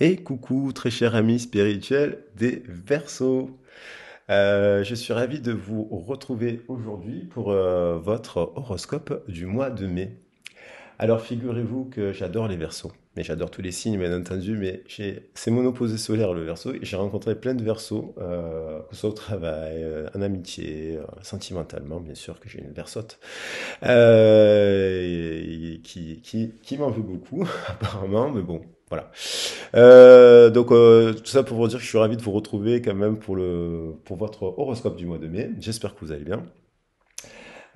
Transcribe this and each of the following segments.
Et coucou, très cher amis spirituel des Verseaux. Euh, je suis ravi de vous retrouver aujourd'hui pour euh, votre horoscope du mois de mai. Alors figurez-vous que j'adore les Verseaux, mais j'adore tous les signes bien entendu, mais c'est mon opposé solaire le Verseau. J'ai rencontré plein de Verseaux, euh, que ce soit au travail, en amitié, sentimentalement bien sûr que j'ai une Versote, qui m'en veut beaucoup apparemment, mais bon, voilà. Euh, donc euh, tout ça pour vous dire que je suis ravi de vous retrouver quand même pour le pour votre horoscope du mois de mai. J'espère que vous allez bien.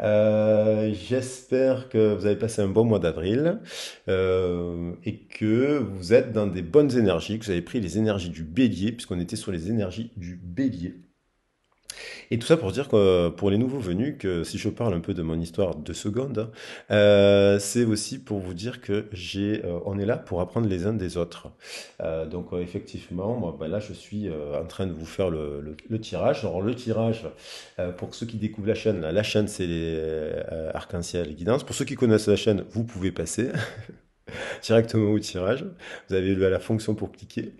Euh, j'espère que vous avez passé un bon mois d'avril et que vous êtes dans des bonnes énergies, que vous avez pris les énergies du bélier, puisqu'on était sur les énergies du bélier. Et tout ça pour dire que pour les nouveaux venus, que si je parle un peu de mon histoire de seconde, euh, c'est aussi pour vous dire que j'ai, euh, on est là pour apprendre les uns des autres. Euh, donc effectivement, moi, ben là, je suis en train de vous faire le, tirage. Alors le tirage, pour ceux qui découvrent la chaîne, la chaîne c'est les arc-en-ciel guidance. Pour ceux qui connaissent la chaîne, vous pouvez passer. directement au tirage. Vous avez la fonction pour cliquer.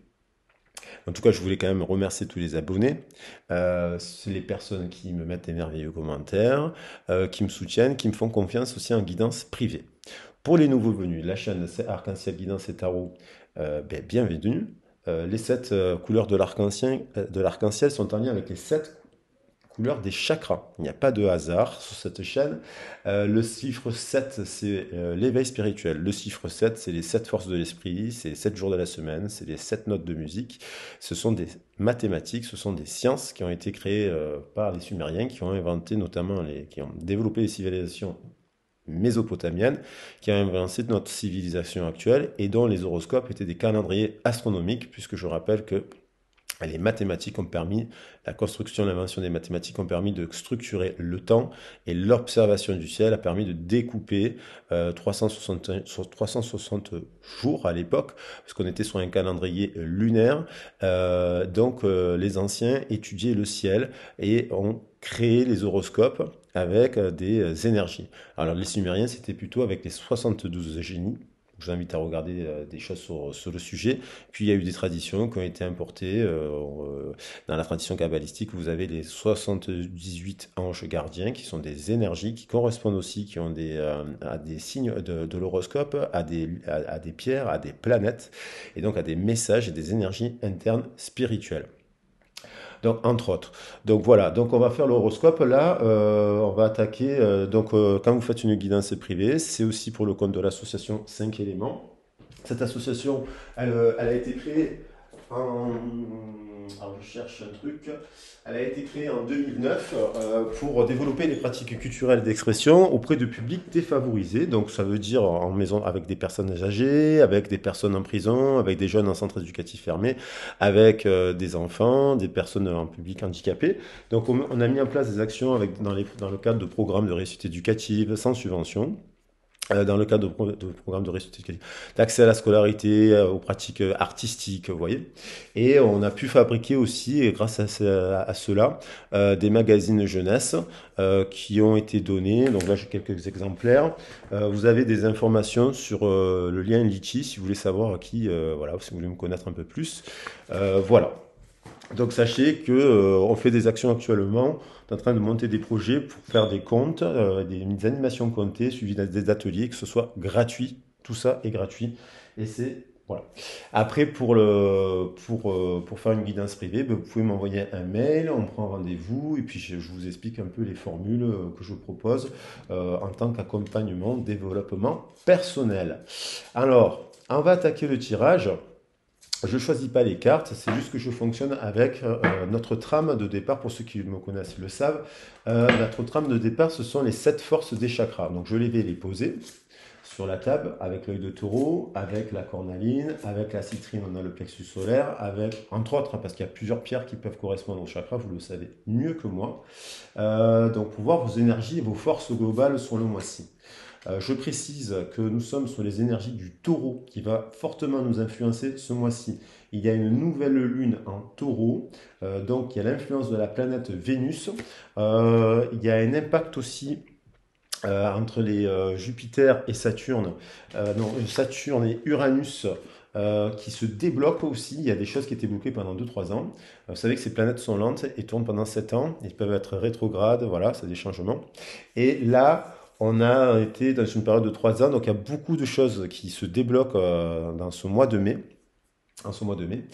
En tout cas, je voulais quand même remercier tous les abonnés, euh, les personnes qui me mettent des merveilleux commentaires, euh, qui me soutiennent, qui me font confiance aussi en guidance privée. Pour les nouveaux venus, la chaîne Arc-en-Ciel Guidance et Tarot, euh, ben, bienvenue. les sept couleurs de l'arc-en-ciel sont en lien avec les sept couleur des chakras. Il n'y a pas de hasard sur cette chaîne. Euh, le chiffre 7, c'est euh, l'éveil spirituel. Le chiffre 7, c'est les sept forces de l'esprit, c'est sept 7 jours de la semaine, c'est les 7 notes de musique. Ce sont des mathématiques, ce sont des sciences qui ont été créées euh, par les Sumériens, qui ont inventé notamment, les, qui ont développé les civilisations mésopotamiennes, qui ont influencé notre civilisation actuelle et dont les horoscopes étaient des calendriers astronomiques puisque je rappelle que les mathématiques ont permis, la construction, l'invention des mathématiques ont permis de structurer le temps et l'observation du ciel a permis de découper 360, euh, 360, jours à l'époque, parce qu'on était sur un calendrier euh, lunaire. Euh, donc les anciens étudiaient le ciel et ont créé les horoscopes avec des énergies. Alors les Sumériens, c'était plutôt avec les 72 génies je vous invite à regarder euh, des choses sur, le sujet. Puis il y a eu des traditions qui ont été importées. Euh, euh, dans la tradition kabbalistique, vous avez les 78 anges gardiens qui sont des énergies qui correspondent aussi, qui ont des, à des signes de, l'horoscope, à des pierres, à des planètes et donc à des messages et des énergies internes spirituelles donc entre autres. Donc voilà, donc on va faire l'horoscope là, euh, on va attaquer, euh, donc euh, quand vous faites une guidance privée, c'est aussi pour le compte de l'association 5 éléments. Cette association, elle a été créée un truc. Elle a été créée en 2009 euh, pour développer les pratiques culturelles d'expression auprès de publics défavorisés. Donc ça veut dire en maison avec des personnes âgées, avec des personnes en prison, avec des jeunes en centre éducatif fermé, avec euh, des enfants, des personnes en public handicapé. Donc on, a mis en place des actions avec, dans, dans le cadre de programmes de réussite éducative sans subvention. Euh, dans le cadre de, programmes de réussite d'accès à la scolarité, euh, aux pratiques euh, artistiques, vous voyez. Et on a pu fabriquer aussi, grâce à, cela, des magazines jeunesse qui ont été donnés. Donc là, j'ai quelques exemplaires. vous avez des informations sur le lien Litchi, si vous voulez savoir à qui, voilà, si vous voulez me connaître un peu plus. voilà. Donc sachez que euh, on fait des actions actuellement, on est en train de monter des projets pour faire des comptes, euh, des, animations comptées, suivies des ateliers, que ce soit gratuit, tout ça est gratuit. Et c'est voilà. Après pour le pour euh, pour faire une guidance privée, ben, vous pouvez m'envoyer un mail, on prend rendez-vous et puis je, je, vous explique un peu les formules que je propose en tant qu'accompagnement développement personnel. Alors on va attaquer le tirage. Je ne choisis pas les cartes, c'est juste que je fonctionne avec euh, euh, notre trame de départ. Pour ceux qui me connaissent ils le savent, euh, notre trame de départ, ce sont les sept forces des chakras. Donc je les vais les poser sur la table avec l'œil de taureau, avec la cornaline, avec la citrine, on a le plexus solaire, avec, entre autres, hein, parce qu'il y a plusieurs pierres qui peuvent correspondre aux chakras, vous le savez mieux que moi. donc pour voir vos énergies et vos forces globales sur le mois-ci. Euh, je précise que nous sommes sur les énergies du taureau qui va fortement nous influencer ce mois-ci. Il y a une nouvelle lune en taureau, euh, donc il y a l'influence de la planète Vénus. Euh, il y a un impact aussi entre les Jupiter et Saturne, euh, non, Saturne et Uranus. qui se débloquent aussi, il y a des choses qui étaient bloquées pendant 2-3 ans. Vous savez que ces planètes sont lentes et tournent pendant 7 ans, ils peuvent être rétrogrades, voilà, c'est des changements. Et là, on a été dans une période de trois ans, donc il y a beaucoup de choses qui se débloquent euh, dans ce mois de mai. En ce mois de mai.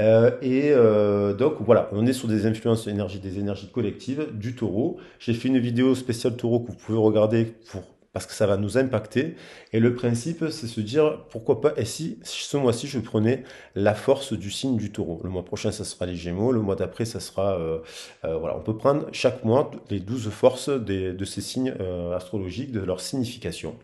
Euh, et euh, donc voilà, on est sur des influences énergie, des énergies collectives du taureau. J'ai fait une vidéo spéciale taureau que vous pouvez regarder pour parce que ça va nous impacter. Et le principe, c'est se dire, pourquoi pas, et si ce mois-ci, je prenais la force du signe du taureau. Le mois prochain, ça sera les gémeaux, le mois d'après, ça sera... Euh, euh, voilà, on peut prendre chaque mois les 12 forces de ces signes euh, astrologiques, de leur signification.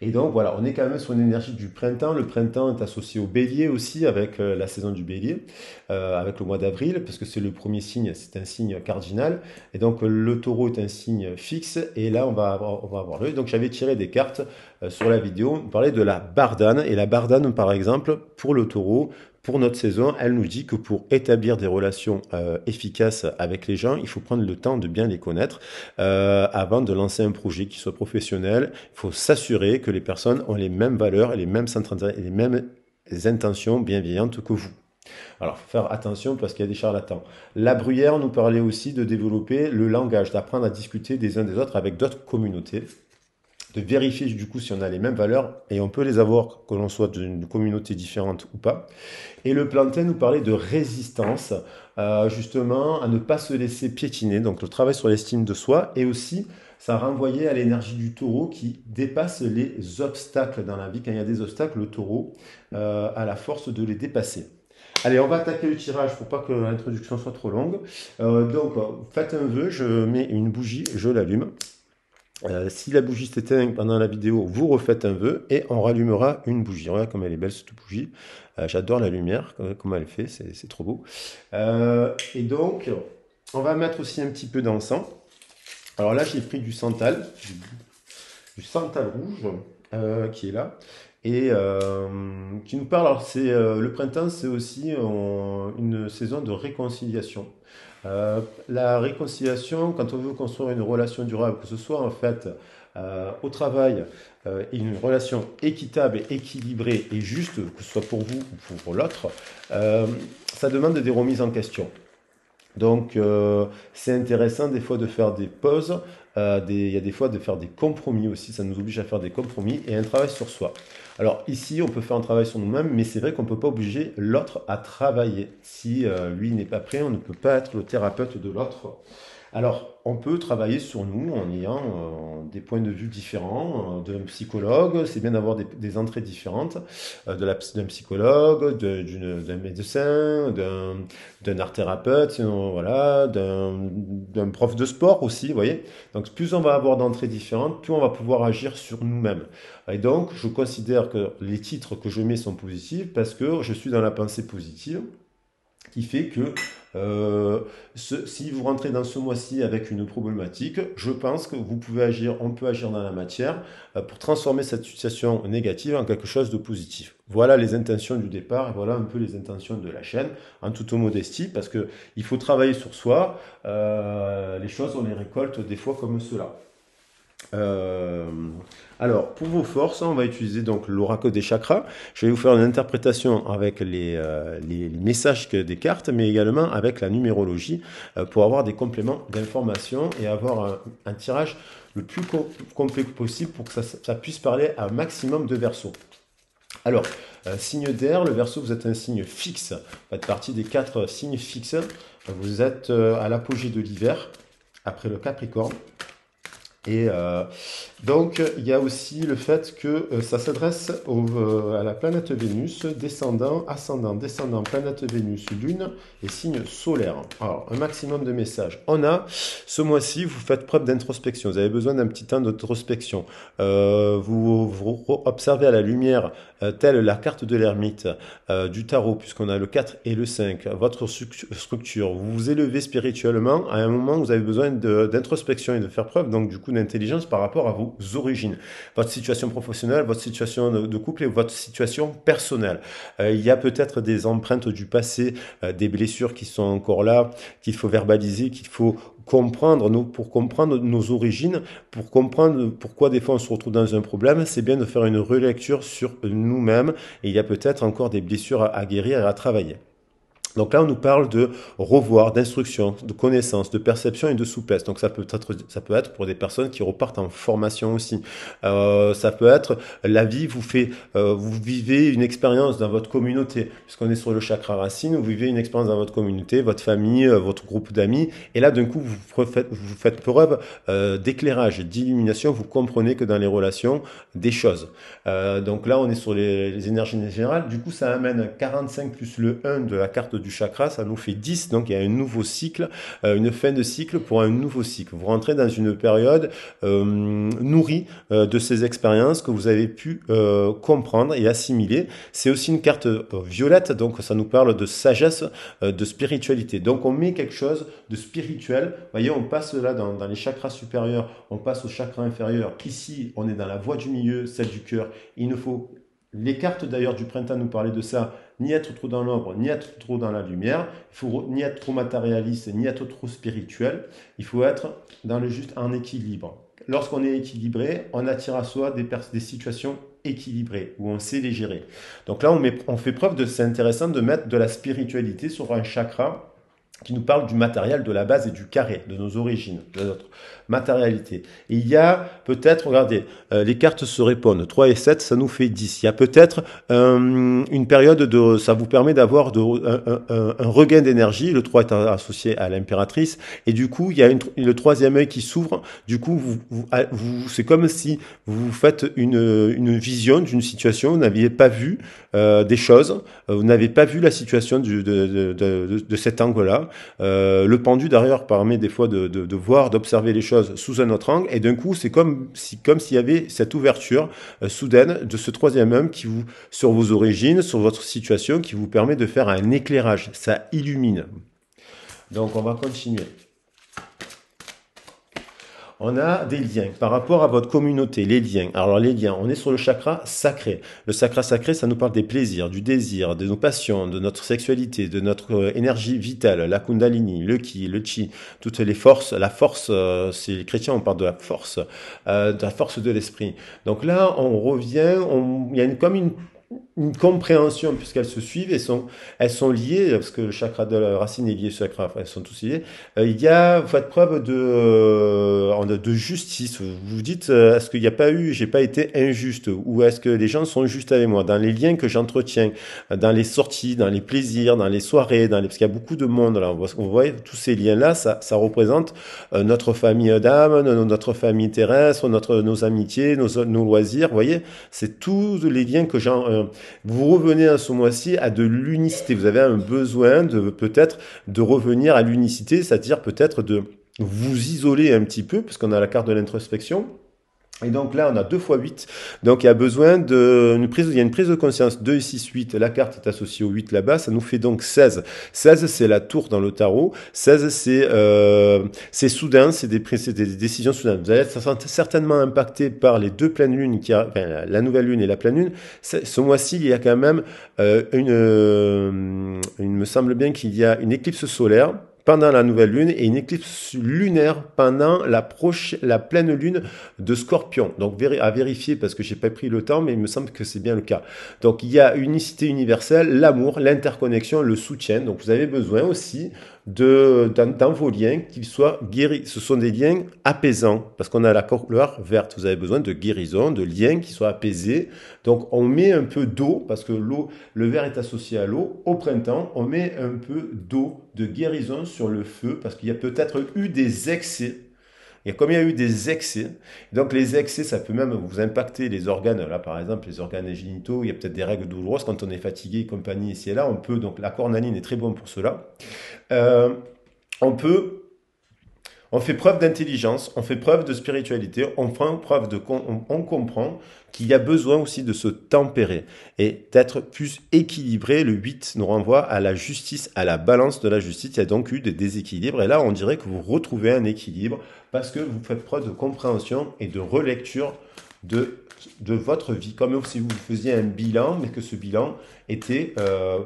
Et donc voilà, on est quand même sur une énergie du printemps. Le printemps est associé au bélier aussi, avec euh, la saison du bélier, euh, avec le mois d'avril, parce que c'est le premier signe, c'est un signe cardinal. Et donc le taureau est un signe fixe, et là on va avoir, le. Donc j'avais tiré des cartes euh, sur la vidéo, on parlait de la bardane, et la bardane par exemple, pour le taureau, pour notre saison, elle nous dit que pour établir des relations euh, efficaces avec les gens, il faut prendre le temps de bien les connaître euh, avant de lancer un projet qui soit professionnel. Il faut s'assurer que les personnes ont les mêmes valeurs et les mêmes, et les mêmes intentions bienveillantes que vous. Alors, faire attention parce qu'il y a des charlatans. La Bruyère nous parlait aussi de développer le langage, d'apprendre à discuter des uns des autres avec d'autres communautés de vérifier du coup si on a les mêmes valeurs et on peut les avoir que l'on soit d'une communauté différente ou pas. Et le plantain nous parlait de résistance, euh, justement à ne pas se laisser piétiner, donc le travail sur l'estime de soi et aussi ça renvoyait à l'énergie du taureau qui dépasse les obstacles dans la vie. Quand il y a des obstacles, le taureau euh, a la force de les dépasser. Allez, on va attaquer le tirage pour pas que l'introduction soit trop longue. Euh, donc, faites un vœu, je mets une bougie, je l'allume. Euh, si la bougie s'éteint pendant la vidéo, vous refaites un vœu et on rallumera une bougie. Regardez comme elle est belle cette bougie. Euh, j'adore la lumière, euh, comment elle fait, c'est trop beau. et donc, on va mettre aussi un petit peu d'encens. Alors là, j'ai pris du santal, du santal rouge qui est là et qui nous parle. Alors, c'est le printemps, c'est aussi une saison de réconciliation. Euh, la réconciliation, quand on veut construire une relation durable, que ce soit en fait euh, au travail, euh, une relation équitable, équilibrée et juste, que ce soit pour vous ou pour l'autre, ça demande des remises en question. Donc euh, c'est intéressant des fois de faire des pauses, euh, il y a des fois de faire des compromis aussi, ça nous oblige à faire des compromis et un travail sur soi. Alors ici, on peut faire un travail sur nous-mêmes, mais c'est vrai qu'on ne peut pas obliger l'autre à travailler. Si euh, lui n'est pas prêt, on ne peut pas être le thérapeute de l'autre. Alors, on peut travailler sur nous en ayant euh, des points de vue différents euh, d'un psychologue. C'est bien d'avoir des, entrées différentes euh, d'un psychologue, d'un médecin, d'un, art thérapeute, voilà, d'un, d'un prof de sport aussi, vous voyez. Donc, plus on va avoir d'entrées différentes, plus on va pouvoir agir sur nous-mêmes. Et donc, je considère que les titres que je mets sont positifs parce que je suis dans la pensée positive qui fait que euh, si vous rentrez dans ce mois-ci avec une problématique, je pense que vous pouvez agir, on peut agir dans la matière euh, pour transformer cette situation négative en quelque chose de positif. Voilà les intentions du départ, voilà un peu les intentions de la chaîne, en toute modestie, parce que il faut travailler sur soi. Euh, les choses, on les récolte des fois comme cela. Euh, alors, pour vos forces, hein, on va utiliser donc l'oracle des chakras. Je vais vous faire une interprétation avec les, euh, messages des cartes, mais également avec la numérologie euh, pour avoir des compléments d'informations et avoir un, tirage le plus complet possible pour que ça, puisse parler à un maximum de versos. Alors, signe d'air, le verso, vous êtes un signe fixe. Vous faites partie des quatre signes fixes. Vous êtes à l'apogée de l'hiver, après le Capricorne. Et, euh, donc, il y a aussi le fait que euh, ça s'adresse euh, à la planète Vénus, descendant, ascendant, descendant, planète Vénus, lune et signe solaire. Alors, un maximum de messages. On a, ce mois-ci, vous faites preuve d'introspection. Vous avez besoin d'un petit temps d'introspection. Euh, vous, observez à la lumière, telle la carte de l'ermite, du tarot, puisqu'on a le 4 et le 5, votre structure. Vous vous élevez spirituellement. À un moment, vous avez besoin d'introspection et de faire preuve, donc, du coup, d'intelligence par rapport à vous origines, votre situation professionnelle, votre situation de, couple et votre situation personnelle. Euh, il y a peut-être des empreintes du passé, euh, des blessures qui sont encore là, qu'il faut verbaliser, qu'il faut comprendre pour comprendre nos origines, pour comprendre pourquoi des fois on se retrouve dans un problème, c'est bien de faire une relecture sur nous-mêmes et il y a peut-être encore des blessures à guérir et à travailler. Donc là, on nous parle de revoir, d'instruction, de connaissance, de perception et de souplesse. Donc ça peut être, ça peut être pour des personnes qui repartent en formation aussi. Euh, ça peut être la vie vous fait, euh, vous vivez une expérience dans votre communauté, puisqu'on est sur le chakra racine, vous vivez une expérience dans votre communauté, votre famille, euh, votre groupe d'amis, et là d'un coup vous faites, preuve d'éclairage, d'illumination, vous comprenez que dans les relations des choses. donc là, on est sur les, les énergies générales. Du coup, ça amène 45 plus le 1 de la carte du du chakra, ça nous fait 10. Donc il y a un nouveau cycle, euh, une fin de cycle pour un nouveau cycle. Vous rentrez dans une période euh, nourrie euh, de ces expériences que vous avez pu comprendre et assimiler. C'est aussi une carte violette, donc ça nous parle de sagesse, de spiritualité. Donc on met quelque chose de spirituel. voyez, on passe là dans, les chakras supérieurs, on passe au chakra inférieur. Ici, on est dans la voie du milieu, celle du cœur. Il ne faut les cartes d'ailleurs du printemps nous parlaient de ça, ni être trop dans l'ombre, ni être trop dans la lumière, il faut ni être trop matérialiste, ni être trop spirituel, il faut être dans le juste en équilibre. Lorsqu'on est équilibré, on attire à soi des, situations équilibrées, où on sait les gérer. Donc là, on, on fait preuve de, c'est intéressant de mettre de la spiritualité sur un chakra qui nous parle du matériel, de la base et du carré, de nos origines, de notre matérialité. il y a peut-être, regardez, euh, les cartes se répondent, 3 et 7, ça nous fait 10. Il y a peut-être euh, une période de... ça vous permet d'avoir un, un, regain d'énergie, le 3 est associé à l'impératrice, et du coup, il y a le troisième œil qui s'ouvre, du coup, vous, vous, ah, c'est comme si vous faites une, une vision d'une situation, vous n'aviez pas vu euh, des choses, vous n'avez pas vu la situation du, de, de, de cet angle-là, euh, le pendu derrière permet des fois de, voir, d'observer les choses sous un autre angle, et d'un coup, c'est comme si comme s'il y avait cette ouverture euh, soudaine de ce troisième homme qui vous sur vos origines, sur votre situation, qui vous permet de faire un éclairage. Ça illumine. Donc on va continuer on a des liens par rapport à votre communauté, les liens. Alors les liens, on est sur le chakra sacré. Le chakra sacré, ça nous parle des plaisirs, du désir, de nos passions, de notre sexualité, de notre euh, énergie vitale, la kundalini, le ki, le chi, toutes les forces. La force, c'est euh, les chrétiens, on parle de la force, euh, de la force de l'esprit. Donc là, on revient, on, il y a une, comme une une compréhension puisqu'elles se suivent et sont elles sont liées parce que le chakra de la racine est lié au chakra elles sont tous liées euh, il y a vous faites preuve de euh, de justice vous vous dites euh, est-ce qu'il n'y a pas eu j'ai pas été injuste ou est-ce que les gens sont justes avec moi dans les liens que j'entretiens dans les sorties dans les plaisirs dans les soirées dans les parce qu'il y a beaucoup de monde là on voit, tous ces liens là ça, ça représente euh, notre famille d'âme notre famille terrestre notre nos amitiés nos, nos loisirs vous voyez c'est tous les liens que j'en vous revenez à ce mois-ci à de l'unicité. Vous avez un besoin de peut-être de revenir à l'unicité, c'est-à-dire peut-être de vous isoler un petit peu, puisqu'on a la carte de l'introspection et donc là, on a 2 fois 8. Donc il y a besoin d'une prise, il y a une prise de conscience. 2, 6, 8. La carte est associée au 8 là-bas. Ça nous fait donc 16. 16, c'est la tour dans le tarot. 16, c'est, euh, c'est soudain. C'est des, des décisions soudaines. Vous allez être certainement impacté par les deux pleines lunes qui, a, la nouvelle lune et la pleine lune. Ce mois-ci, il y a quand même euh, une, euh, il me semble bien qu'il y a une éclipse solaire pendant la nouvelle lune et une éclipse lunaire pendant la, la pleine lune de Scorpion. Donc à vérifier parce que j'ai pas pris le temps, mais il me semble que c'est bien le cas. Donc il y a unicité universelle, l'amour, l'interconnexion, le soutien. Donc vous avez besoin aussi dans, vos liens qu'ils soient guéris. Ce sont des liens apaisants, parce qu'on a la couleur verte. Vous avez besoin de guérison, de liens qui soient apaisés. Donc on met un peu d'eau, parce que l'eau, le vert est associé à l'eau. Au printemps, on met un peu d'eau de guérison sur le feu, parce qu'il y a peut-être eu des excès et comme il y a eu des excès, donc les excès, ça peut même vous impacter les organes. Là, par exemple, les organes génitaux, il y a peut-être des règles douloureuses quand on est fatigué et compagnie ici et là. On peut, donc la cornaline est très bonne pour cela. Euh, on peut on fait preuve d'intelligence, on fait preuve de spiritualité, on fait preuve de on, comprend qu'il y a besoin aussi de se tempérer et d'être plus équilibré. Le 8 nous renvoie à la justice, à la balance de la justice. Il y a donc eu des déséquilibres et là on dirait que vous retrouvez un équilibre parce que vous faites preuve de compréhension et de relecture de, de votre vie, comme si vous faisiez un bilan, mais que ce bilan était euh,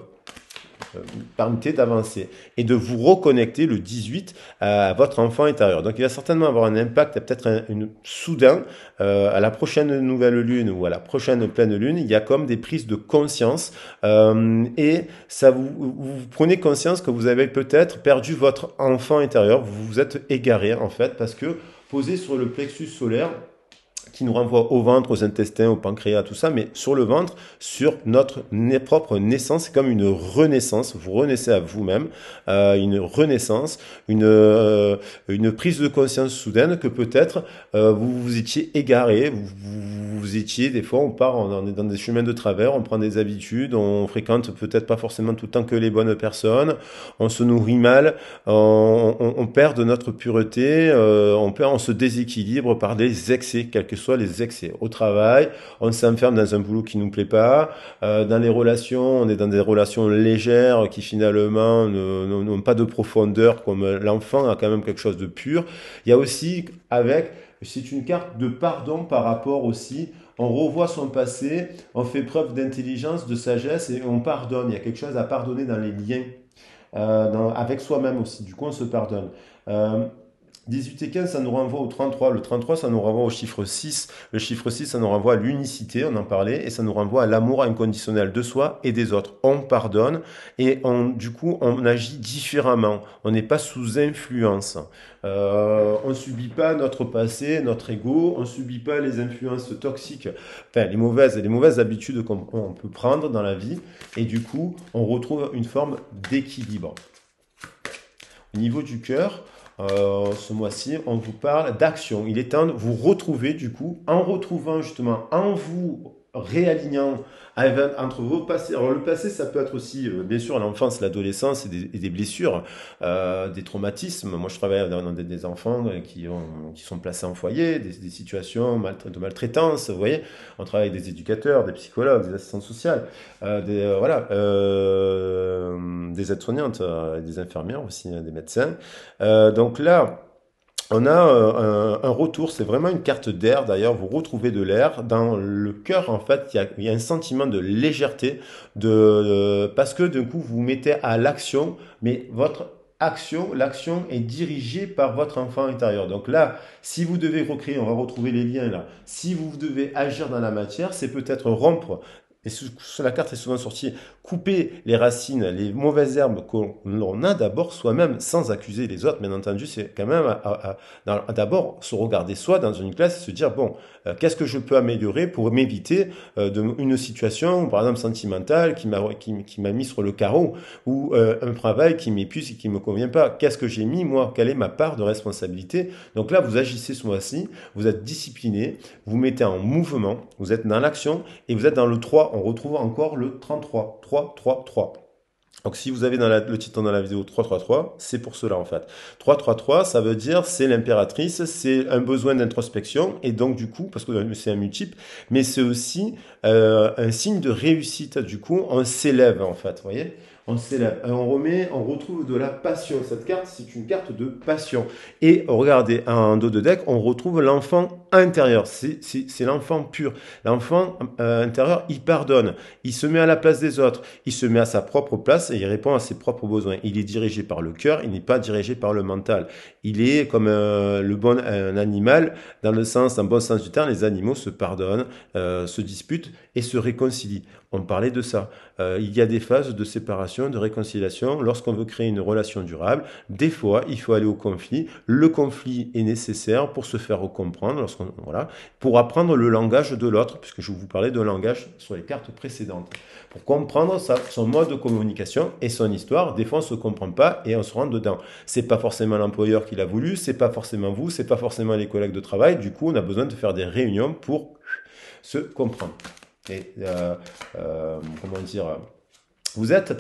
euh, permettez d'avancer et de vous reconnecter le 18 euh, à votre enfant intérieur. Donc il va certainement avoir un impact, peut-être un, une, soudain, euh, à la prochaine nouvelle lune ou à la prochaine pleine lune, il y a comme des prises de conscience et ça vous, vous prenez conscience que vous avez peut-être perdu votre enfant intérieur, vous vous êtes égaré en fait parce que posé sur le plexus solaire, nous renvoie au ventre, aux intestins, au pancréas, tout ça, mais sur le ventre, sur notre propre naissance, comme une renaissance, vous renaissez à vous-même, euh, une renaissance, une, euh, une prise de conscience soudaine que peut-être euh, vous vous étiez égaré, vous, vous, étiez, des fois on part, on est dans des chemins de travers, on prend des habitudes, on fréquente peut-être pas forcément tout le temps que les bonnes personnes, on se nourrit mal, on, perd de notre pureté, on, perd, on se déséquilibre par des excès, quel que soit les excès. Au travail, on s'enferme dans un boulot qui nous plaît pas. Euh, dans les relations, on est dans des relations légères qui finalement n'ont pas de profondeur, comme l'enfant a quand même quelque chose de pur. Il y a aussi avec, c'est une carte de pardon par rapport aussi on revoit son passé, on fait preuve d'intelligence, de sagesse et on pardonne. Il y a quelque chose à pardonner dans les liens, euh, dans, avec soi-même aussi. Du coup, on se pardonne. Euh, 18 et 15, ça nous renvoie au 33. Le 33, ça nous renvoie au chiffre 6. Le chiffre 6, ça nous renvoie à l'unicité, on en parlait, et ça nous renvoie à l'amour inconditionnel de soi et des autres. On pardonne et on, du coup, on agit différemment. On n'est pas sous influence. Euh, on subit pas notre passé, notre ego. On subit pas les influences toxiques, enfin les mauvaises, les mauvaises habitudes qu'on peut prendre dans la vie. Et du coup, on retrouve une forme d'équilibre. Au niveau du cœur, euh, ce mois-ci, on vous parle d'action. Il est temps de vous retrouver, du coup, en retrouvant justement en vous réalignant entre vos passés. Alors le passé, ça peut être aussi, euh, bien sûr, l'enfance, l'adolescence et des, blessures, euh, des traumatismes. Moi, je travaille dans des, enfants euh, qui, sont placés en foyer, des, situations de maltraitance. Vous voyez, on travaille avec des éducateurs, des psychologues, des assistantes sociales, des, des aides-soignantes, des infirmières aussi, hein, des médecins. donc là, on a euh, un, retour, c'est vraiment une carte d'air d'ailleurs, vous retrouvez de l'air. Dans le cœur, en fait, il y a, un sentiment de légèreté, de, euh, parce que d'un coup, vous vous mettez à l'action, mais votre action, l'action est dirigée par votre enfant intérieur. Donc là, si vous devez recréer, on va retrouver les liens là, si vous devez agir dans la matière, c'est peut-être rompre et sur la carte est souvent sorti couper les racines, les mauvaises herbes qu'on a d'abord soi-même, sans accuser les autres. Bien entendu, c'est quand même d'abord se regarder soi dans une classe et se dire bon, euh, qu'est-ce que je peux améliorer pour m'éviter euh, d'une une situation, par exemple sentimentale, qui m'a qui, m'a mis sur le carreau, ou euh, un travail qui m'épuise et qui me convient pas. Qu'est-ce que j'ai mis moi Quelle est ma part de responsabilité Donc là, vous agissez ce mois-ci, vous êtes discipliné, vous mettez en mouvement, vous êtes dans l'action et vous êtes dans le 3 on retrouve encore le 33, 3, 3, 3. Donc si vous avez dans le titre dans la vidéo 333, c'est pour cela en fait. 333, ça veut dire c'est l'impératrice, c'est un besoin d'introspection et donc du coup, parce que c'est un multiple, mais c'est aussi euh, un signe de réussite. Du coup, on s'élève en fait, vous voyez on, euh, on remet, on retrouve de la passion. Cette carte, c'est une carte de passion. Et regardez, en dos de deck, on retrouve l'enfant intérieur. C'est l'enfant pur. L'enfant euh, intérieur, il pardonne. Il se met à la place des autres. Il se met à sa propre place et il répond à ses propres besoins. Il est dirigé par le cœur. Il n'est pas dirigé par le mental. Il est comme euh, le bon un animal dans le sens, dans bon sens du terme. Les animaux se pardonnent, se disputent et se réconcilient on parlait de ça. Euh, il y a des phases de séparation, de réconciliation. Lorsqu'on veut créer une relation durable, des fois, il faut aller au conflit. Le conflit est nécessaire pour se faire comprendre, pour apprendre le langage de l'autre, puisque je vous parlais de langage sur les cartes précédentes. Pour comprendre son mode de communication et son histoire, des fois, on se comprend pas et on se rend dedans. C'est pas forcément l'employeur qui l'a voulu, c'est pas forcément vous, c'est pas forcément les collègues de travail. Du coup, on a besoin de faire des réunions pour se comprendre. Et, euh, euh, comment dire Vous êtes.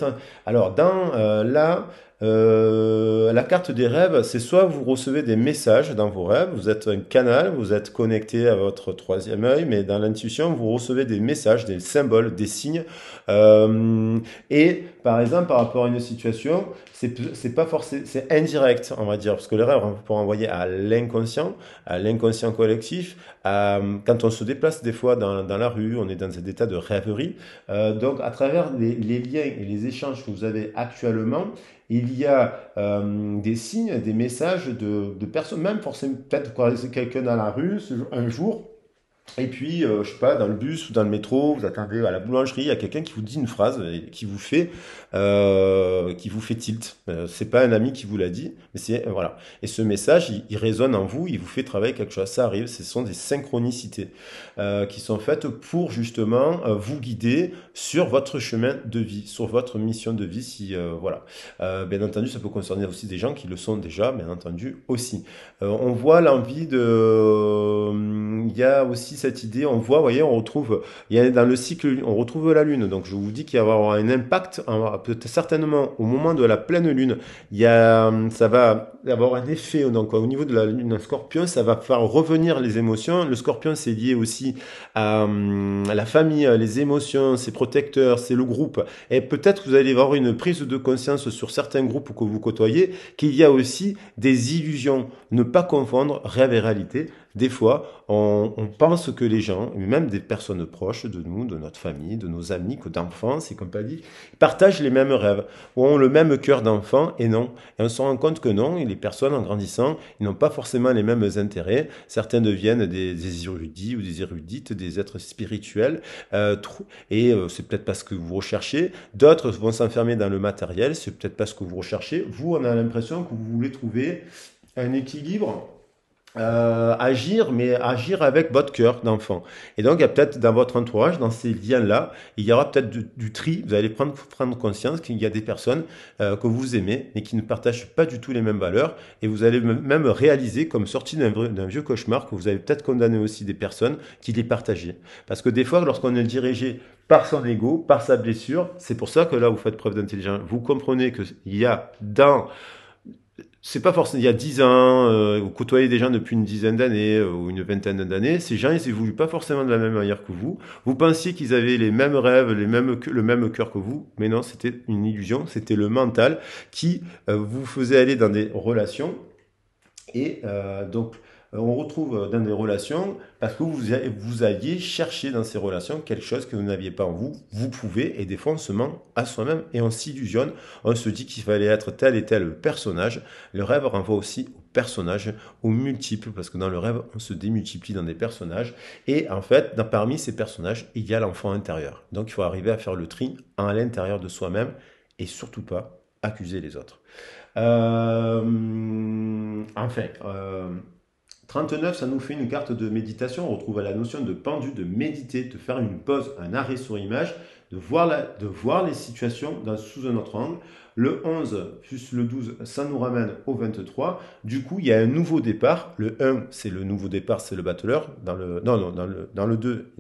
Alors, dans euh, la euh, la carte des rêves, c'est soit vous recevez des messages dans vos rêves, vous êtes un canal, vous êtes connecté à votre troisième œil, mais dans l'intuition, vous recevez des messages, des symboles, des signes. Euh, et par exemple, par rapport à une situation, c'est pas forcément c'est indirect, on va dire, parce que les rêves, on peut envoyer à l'inconscient, à l'inconscient collectif. quand on se déplace des fois dans, la rue, on est dans cet état de rêverie. Euh, donc, à travers les, les liens et les échanges que vous avez actuellement il y a euh, des signes, des messages de, personnes, même forcément peut-être quelqu'un dans la rue un jour, et puis, euh, je sais pas, dans le bus ou dans le métro, vous attendez à la boulangerie, il y a quelqu'un qui vous dit une phrase qui vous fait, euh, qui vous fait tilt. Euh, c'est pas un ami qui vous l'a dit, mais c'est voilà. Et ce message, il, résonne en vous, il vous fait travailler quelque chose. Ça arrive. Ce sont des synchronicités qui sont faites pour justement vous guider sur votre chemin de vie, sur votre mission de vie. Si voilà, bien entendu, ça peut concerner aussi des gens qui le sont déjà, bien entendu aussi. on voit l'envie de, il y a aussi cette idée. On voit, voyez, on retrouve, il y a dans le cycle, on retrouve la Lune. Donc je vous dis qu'il y aura un impact, peut certainement au moment de la pleine Lune. Il y ça va d'avoir un effet. Donc, au niveau de la lune scorpion, ça va faire revenir les émotions. Le scorpion, c'est lié aussi à, hum, la famille, euh, les émotions, c'est protecteur, c'est le groupe. Et peut-être que vous allez avoir une prise de conscience sur certains groupes que vous côtoyez qu'il y a aussi des illusions. Ne pas confondre rêve et réalité. Des fois, on, pense que les gens, même des personnes proches de nous, de notre famille, de nos amis, d'enfants pas compagnie, partagent les mêmes rêves, ou ont le même cœur d'enfant, et non. Et on se rend compte que non, les personnes, en grandissant, ils n'ont pas forcément les mêmes intérêts. Certains deviennent des, érudits ou des érudites, des êtres spirituels. Euh, et euh, c'est peut-être parce que vous recherchez. D'autres vont s'enfermer dans le matériel. C'est peut-être parce que vous recherchez. Vous, on a l'impression que vous voulez trouver un équilibre euh, agir, mais agir avec votre cœur d'enfant. Et donc, il y a peut-être dans votre entourage, dans ces liens-là, il y aura peut-être du, tri. Vous allez prendre, prendre conscience qu'il y a des personnes euh, que vous aimez, mais qui ne partagent pas du tout les mêmes valeurs. Et vous allez même réaliser, comme sorti d'un vieux cauchemar, que vous avez peut-être condamné aussi des personnes qui les partageaient. Parce que des fois, lorsqu'on est dirigé par son ego, par sa blessure, c'est pour ça que là, vous faites preuve d'intelligence. Vous comprenez qu'il y a dans c'est pas forcément il y a dix ans, euh, vous côtoyez des gens depuis une dizaine d'années euh, ou une vingtaine d'années, ces gens ils évoluent pas forcément de la même manière que vous. Vous pensiez qu'ils avaient les mêmes rêves, les mêmes le même cœur que vous, mais non, c'était une illusion, c'était le mental qui euh, vous faisait aller dans des relations et donc euh, on retrouve euh, dans des relations parce que vous, vous chercher dans ces relations quelque chose que vous n'aviez pas en vous. Vous pouvez, et des fois on se ment à soi-même et on s'illusionne. On se dit qu'il fallait être tel et tel personnage. Le rêve renvoie aussi au personnage, aux multiples, parce que dans le rêve, on se démultiplie dans des personnages. Et en fait, parmi ces personnages, il y a l'enfant intérieur. Donc il faut arriver à faire le tri à l'intérieur de soi-même et surtout pas accuser les autres. Euh, enfin, 39, ça nous fait une carte de méditation. On retrouve la notion de pendu, de méditer, de faire une pause, un arrêt sur image, de voir, de voir les situations sous un autre angle. Le 11 plus le 12, ça nous ramène au 23. Du coup, il y a un nouveau départ. Le 1, c'est le nouveau départ, c'est le battleur. Dans le, non, non, dans le, 2,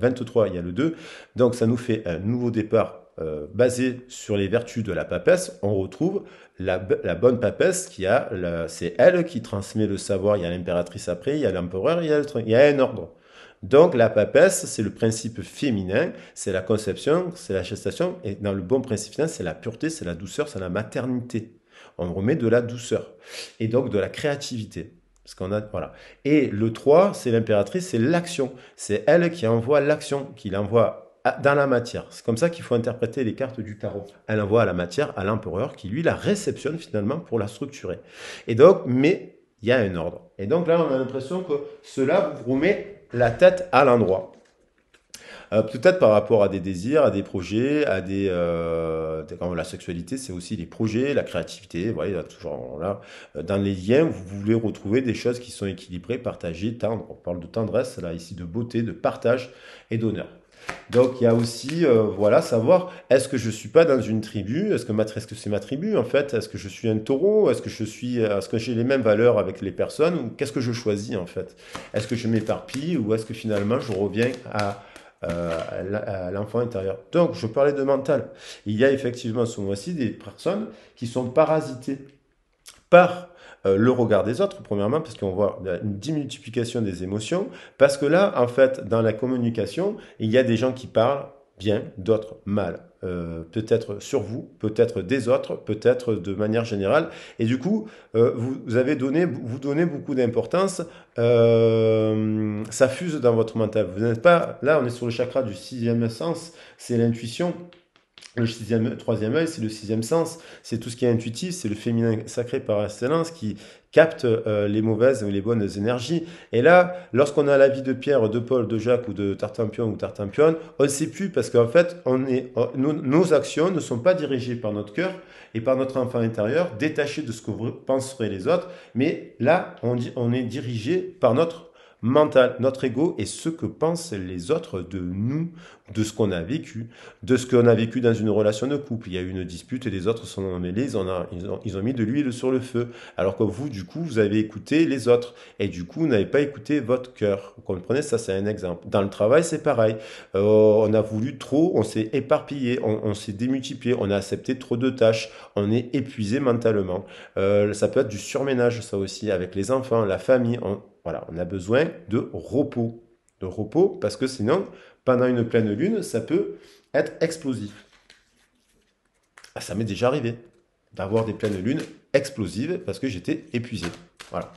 23, euh, il y a le 2. Donc, ça nous fait un nouveau départ euh, basé sur les vertus de la papesse, on retrouve la, bonne papesse qui a, c'est elle qui transmet le savoir. Il y a l'impératrice après, il y a l'empereur, il, il, y a un ordre. Donc la papesse, c'est le principe féminin, c'est la conception, c'est la gestation, et dans le bon principe féminin, c'est la pureté, c'est la douceur, c'est la maternité. On remet de la douceur et donc de la créativité. voilà. Et le 3, c'est l'impératrice, c'est l'action. C'est elle qui envoie l'action, qui l'envoie ah, dans la matière. C'est comme ça qu'il faut interpréter les cartes du tarot. Elle envoie à la matière à l'empereur qui, lui, la réceptionne finalement pour la structurer. Et donc, mais il y a un ordre. Et donc là, on a l'impression que cela vous remet la tête à l'endroit. Euh, peut-être par rapport à des désirs, à des projets, à des euh, la sexualité, c'est aussi les projets, la créativité. Vous voyez, a toujours là, euh, dans les liens, vous voulez retrouver des choses qui sont équilibrées, partagées, tendres. On parle de tendresse là ici, de beauté, de partage et d'honneur. Donc il y a aussi, euh, voilà, savoir est-ce que je ne suis pas dans une tribu, est-ce que que c'est ma tribu en fait, est-ce que je suis un taureau, est-ce que je suis, euh, est-ce que j'ai les mêmes valeurs avec les personnes, ou qu'est-ce que je choisis en fait, est-ce que je m'éparpille ou est-ce que finalement je reviens à, euh, à l'enfant intérieur. Donc je parlais de mental. Il y a effectivement ce mois-ci des personnes qui sont parasitées par euh, le regard des autres, premièrement, parce qu'on voit une diminution des émotions, parce que là, en fait, dans la communication, il y a des gens qui parlent bien, d'autres mal. Euh, peut-être sur vous, peut-être des autres, peut-être de manière générale. Et du coup, euh, vous, avez donné, vous donnez beaucoup d'importance. ça fuse dans votre mental. Vous n'êtes pas là. On est sur le chakra du sixième sens. C'est l'intuition le sixième, troisième œil, c'est le sixième sens, c'est tout ce qui est intuitif, c'est le féminin sacré par excellence qui capte euh, les mauvaises ou les bonnes énergies. Et là, lorsqu'on a l'avis de Pierre, de Paul, de Jacques ou de Tartampion ou Tartampion, on ne sait plus parce qu'en fait, nos, actions ne sont pas dirigées par notre cœur et par notre enfant intérieur, détaché de ce que penseraient les autres, mais là, on, on est dirigé par notre mental, notre ego est ce que pensent les autres de nous, de ce qu'on a vécu, de ce qu'on a vécu dans une relation de couple. Il y a eu une dispute et les autres sont en mêlée ils, ont, ils ont mis de l'huile sur le feu. Alors que vous, du coup, vous avez écouté les autres et du coup, vous n'avez pas écouté votre cœur. Vous comprenez, ça c'est un exemple. Dans le travail, c'est pareil. Euh, on a voulu trop, on s'est éparpillé, on, s'est démultiplié, on a accepté trop de tâches, on est épuisé mentalement. Euh, ça peut être du surménage, ça aussi, avec les enfants, la famille. On, voilà, on a besoin de repos. De repos parce que sinon, pendant une pleine lune, ça peut être explosif. Ah, ça m'est déjà arrivé d'avoir des pleines lunes explosives parce que j'étais épuisé. Voilà.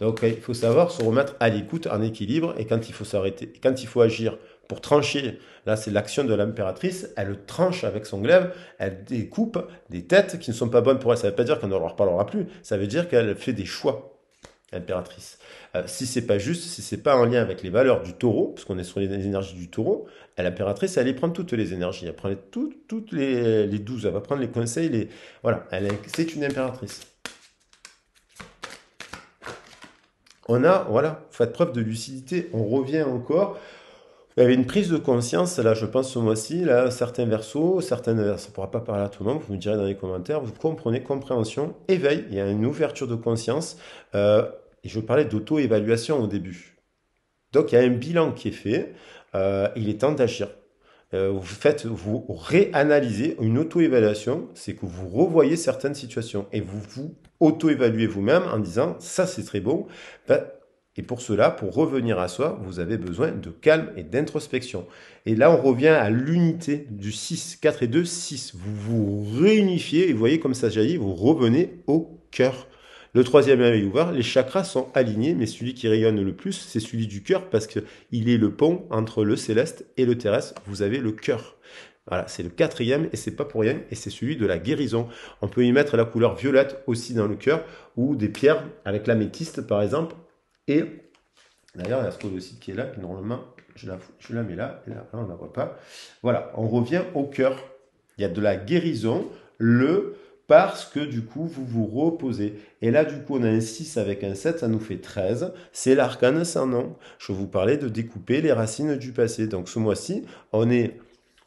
Donc il faut savoir se remettre à l'écoute en équilibre et quand il faut s'arrêter, quand il faut agir pour trancher, là c'est l'action de l'impératrice, elle tranche avec son glaive, elle découpe des têtes qui ne sont pas bonnes pour elle. Ça ne veut pas dire qu'on ne leur parlera plus, ça veut dire qu'elle fait des choix impératrice. Euh, si c'est pas juste, si c'est pas en lien avec les valeurs du taureau, parce qu'on est sur les énergies du taureau, l'impératrice, elle, va prendre toutes les énergies, elle prend toutes les, douze. elle va prendre les conseils, les... voilà, c'est une impératrice. On a, voilà, faites preuve de lucidité, on revient encore. Il y avait une prise de conscience, là, je pense, ce mois-ci, là, certains versos, certains... ça ne pourra pas parler à tout le monde, vous me direz dans les commentaires, vous comprenez, compréhension, éveil, il y a une ouverture de conscience. Euh, et je parlais d'auto-évaluation au début. Donc il y a un bilan qui est fait, euh, il est temps d'agir. Euh, vous faites, vous réanalysez une auto-évaluation, c'est que vous revoyez certaines situations et vous vous auto-évaluez vous-même en disant ça c'est très bon. Ben, et pour cela, pour revenir à soi, vous avez besoin de calme et d'introspection. Et là, on revient à l'unité du 6, 4 et 2, 6. Vous vous réunifiez et vous voyez comme ça jaillit, vous revenez au cœur. Le troisième œil les chakras sont alignés, mais celui qui rayonne le plus, c'est celui du cœur, parce qu'il est le pont entre le céleste et le terrestre. Vous avez le cœur. Voilà, c'est le quatrième et c'est pas pour rien et c'est celui de la guérison. On peut y mettre la couleur violette aussi dans le cœur ou des pierres avec l'améthyste par exemple. Et d'ailleurs, il y a ce qui est là, qui normalement, je la, je la mets là, et là, là on ne la voit pas. Voilà, on revient au cœur. Il y a de la guérison, le parce que du coup vous vous reposez. Et là du coup on a un 6 avec un 7, ça nous fait 13. C'est l'arcane sans nom. Je vous parlais de découper les racines du passé. Donc ce mois-ci, on est,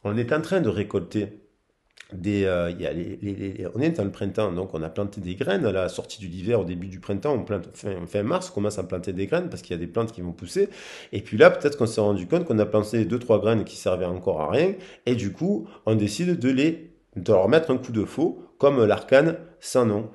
on est en train de récolter. Des, euh, on est dans le printemps, donc on a planté des graines à la sortie de l'hiver, au début du printemps, on plante, fin, mars, on commence à planter des graines parce qu'il y a des plantes qui vont pousser. Et puis là, peut-être qu'on s'est rendu compte qu'on a planté deux trois graines qui servaient encore à rien, et du coup, on décide de les de leur mettre un coup de faux comme l'arcane sans nom.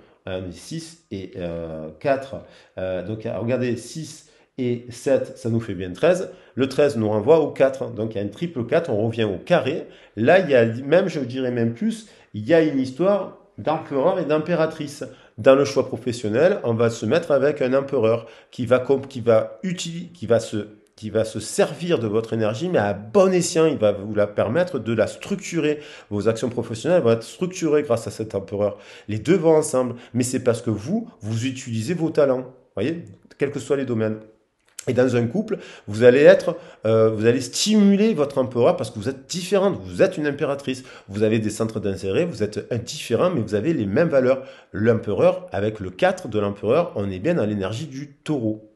6 euh, et 4. Euh, euh, donc regardez, 6 et 7, ça nous fait bien 13. Le 13 nous renvoie au 4. Donc il y a une triple 4, on revient au carré. Là, il y a même, je dirais même plus, il y a une histoire d'empereur et d'impératrice. Dans le choix professionnel, on va se mettre avec un empereur qui va, qui va, qui va se qui va se servir de votre énergie, mais à bon escient, il va vous la permettre de la structurer. Vos actions professionnelles vont être structurées grâce à cet empereur. Les deux vont ensemble, mais c'est parce que vous, vous utilisez vos talents, voyez, quels que soient les domaines. Et dans un couple, vous allez être, euh, vous allez stimuler votre empereur parce que vous êtes différente, vous êtes une impératrice, vous avez des centres d'intérêt, vous êtes indifférent, mais vous avez les mêmes valeurs. L'empereur, avec le 4 de l'empereur, on est bien dans l'énergie du taureau.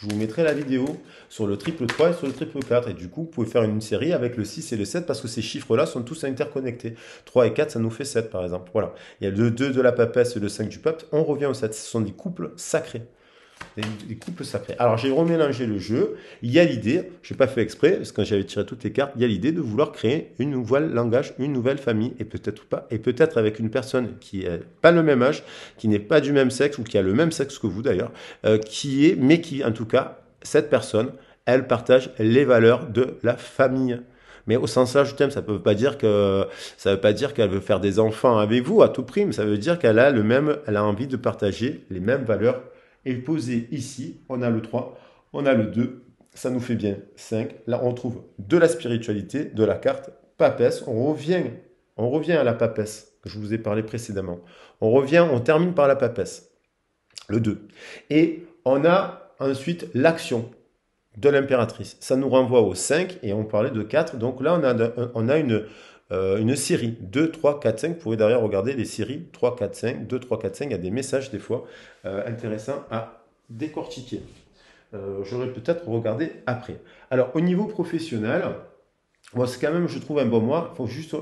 Je vous mettrai la vidéo sur le triple 3 et sur le triple 4. Et du coup, vous pouvez faire une série avec le 6 et le 7 parce que ces chiffres-là sont tous interconnectés. 3 et 4, ça nous fait 7 par exemple. Voilà. Il y a le 2 de la papesse et le 5 du pape. On revient au 7. Ce sont des couples sacrés. Les couples, ça Alors, j'ai remélangé le jeu. Il y a l'idée, je n'ai pas fait exprès, parce que quand j'avais tiré toutes les cartes, il y a l'idée de vouloir créer une nouvelle langage, une nouvelle famille, et peut-être ou pas, et peut-être avec une personne qui n'est pas le même âge, qui n'est pas du même sexe, ou qui a le même sexe que vous d'ailleurs, euh, qui est, mais qui, en tout cas, cette personne, elle partage les valeurs de la famille. Mais au sens large du thème ça ne veut pas dire que ça veut pas dire qu'elle veut faire des enfants avec vous à tout prix, mais ça veut dire qu'elle a le même, elle a envie de partager les mêmes valeurs et posé ici, on a le 3, on a le 2, ça nous fait bien 5. Là, on trouve de la spiritualité, de la carte papesse. On revient, on revient à la papesse que je vous ai parlé précédemment. On revient, on termine par la papesse, le 2. Et on a ensuite l'action de l'impératrice. Ça nous renvoie au 5 et on parlait de 4. Donc là, on a, on a une, euh, une série 2, 3, 4, 5. Vous pouvez derrière regarder les séries 3, 4, 5, 2, 3, 4, 5. Il y a des messages des fois euh, intéressants à décortiquer. Euh, J'aurais peut-être regardé après. Alors au niveau professionnel, c'est quand même, je trouve, un bon mois. Il faut juste,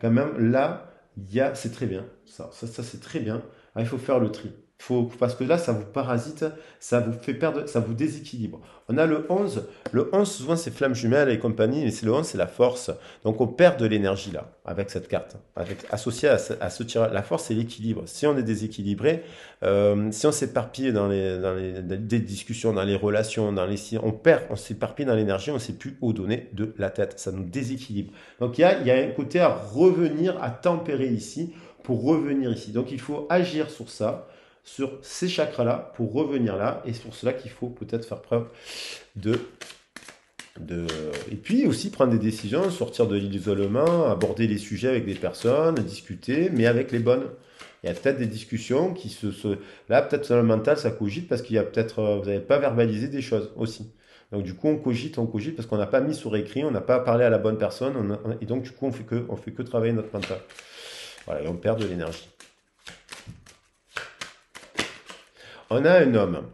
quand même, là, il y c'est très bien. Ça, ça, c'est très bien. Ah, il faut faire le tri. Faut, parce que là, ça vous parasite, ça vous fait perdre, ça vous déséquilibre. On a le 11. Le 11, souvent, c'est flamme jumelle et compagnie, mais c'est le 11, c'est la force. Donc, on perd de l'énergie là, avec cette carte. Avec, associée à ce, tirage. La force, c'est l'équilibre. Si on est déséquilibré, euh, si on s'éparpille dans les, dans les des discussions, dans les relations, dans les, on perd, on s'éparpille dans l'énergie, on ne sait plus où donner de la tête. Ça nous déséquilibre. Donc, il y a un côté à revenir, à tempérer ici, pour revenir ici. Donc, il faut agir sur ça sur ces chakras-là pour revenir là. Et c'est pour cela qu'il faut peut-être faire preuve de, de... Et puis aussi prendre des décisions, sortir de l'isolement, aborder les sujets avec des personnes, discuter, mais avec les bonnes. Il y a peut-être des discussions qui se... Là, peut-être sur le mental, ça cogite parce qu'il y a peut-être... Euh, vous n'avez pas verbalisé des choses aussi. Donc du coup, on cogite, on cogite parce qu'on n'a pas mis sur écrit, on n'a pas parlé à la bonne personne, et donc du coup, on fait que, on fait que travailler notre mental. Voilà, et on perd de l'énergie. On a un homme.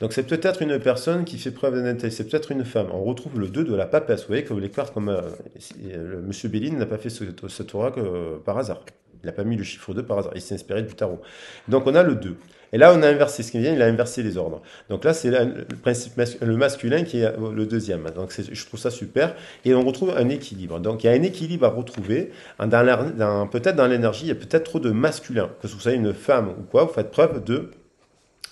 Donc c'est peut-être une personne qui fait preuve d'honnêteté, c'est peut-être une femme. On retrouve le 2 de la papesse. Vous voyez que vous cartes, comme... M. Euh, euh, monsieur Béline n'a pas fait ce, ce Torah euh, par hasard. Il n'a pas mis le chiffre 2 par hasard. Il s'est inspiré du tarot. Donc on a le 2. Et là, on a inversé. Ce qui vient, il a inversé les ordres. Donc là, c'est le principe masculin qui est le deuxième. Donc je trouve ça super. Et on retrouve un équilibre. Donc il y a un équilibre à retrouver. Dans, peut-être dans l'énergie, il y a peut-être trop de masculin. Que ce soit une femme ou quoi, vous faites preuve de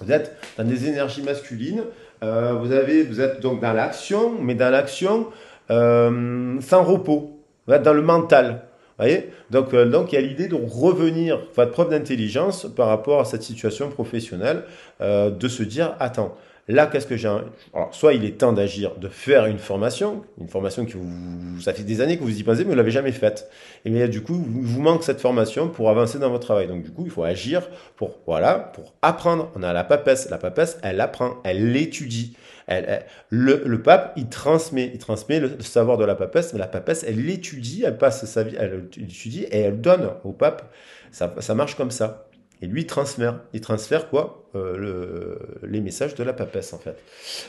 vous êtes dans des énergies masculines. Euh, vous, avez, vous êtes donc dans l'action, mais dans l'action euh, sans repos. Vous êtes dans le mental. Voyez donc, euh, donc il y a l'idée de revenir, votre preuve d'intelligence par rapport à cette situation professionnelle, de se dire attends, Là, qu'est-ce que j'ai Alors, soit il est temps d'agir, de faire une formation, une formation qui vous, ça fait des années que vous y pensez, mais vous l'avez jamais faite. Et bien, du coup, vous, vous manque cette formation pour avancer dans votre travail. Donc, du coup, il faut agir pour, voilà, pour apprendre. On a la papesse. La papesse, elle apprend, elle l'étudie. Elle, le, pape, il transmet, il transmet le, savoir de la papesse, mais la papesse, elle l'étudie, elle passe sa vie, elle l'étudie et elle donne au pape. Ça, ça marche comme ça. Et lui, il transfère. Il transfère quoi euh, Les messages de la papesse, en fait.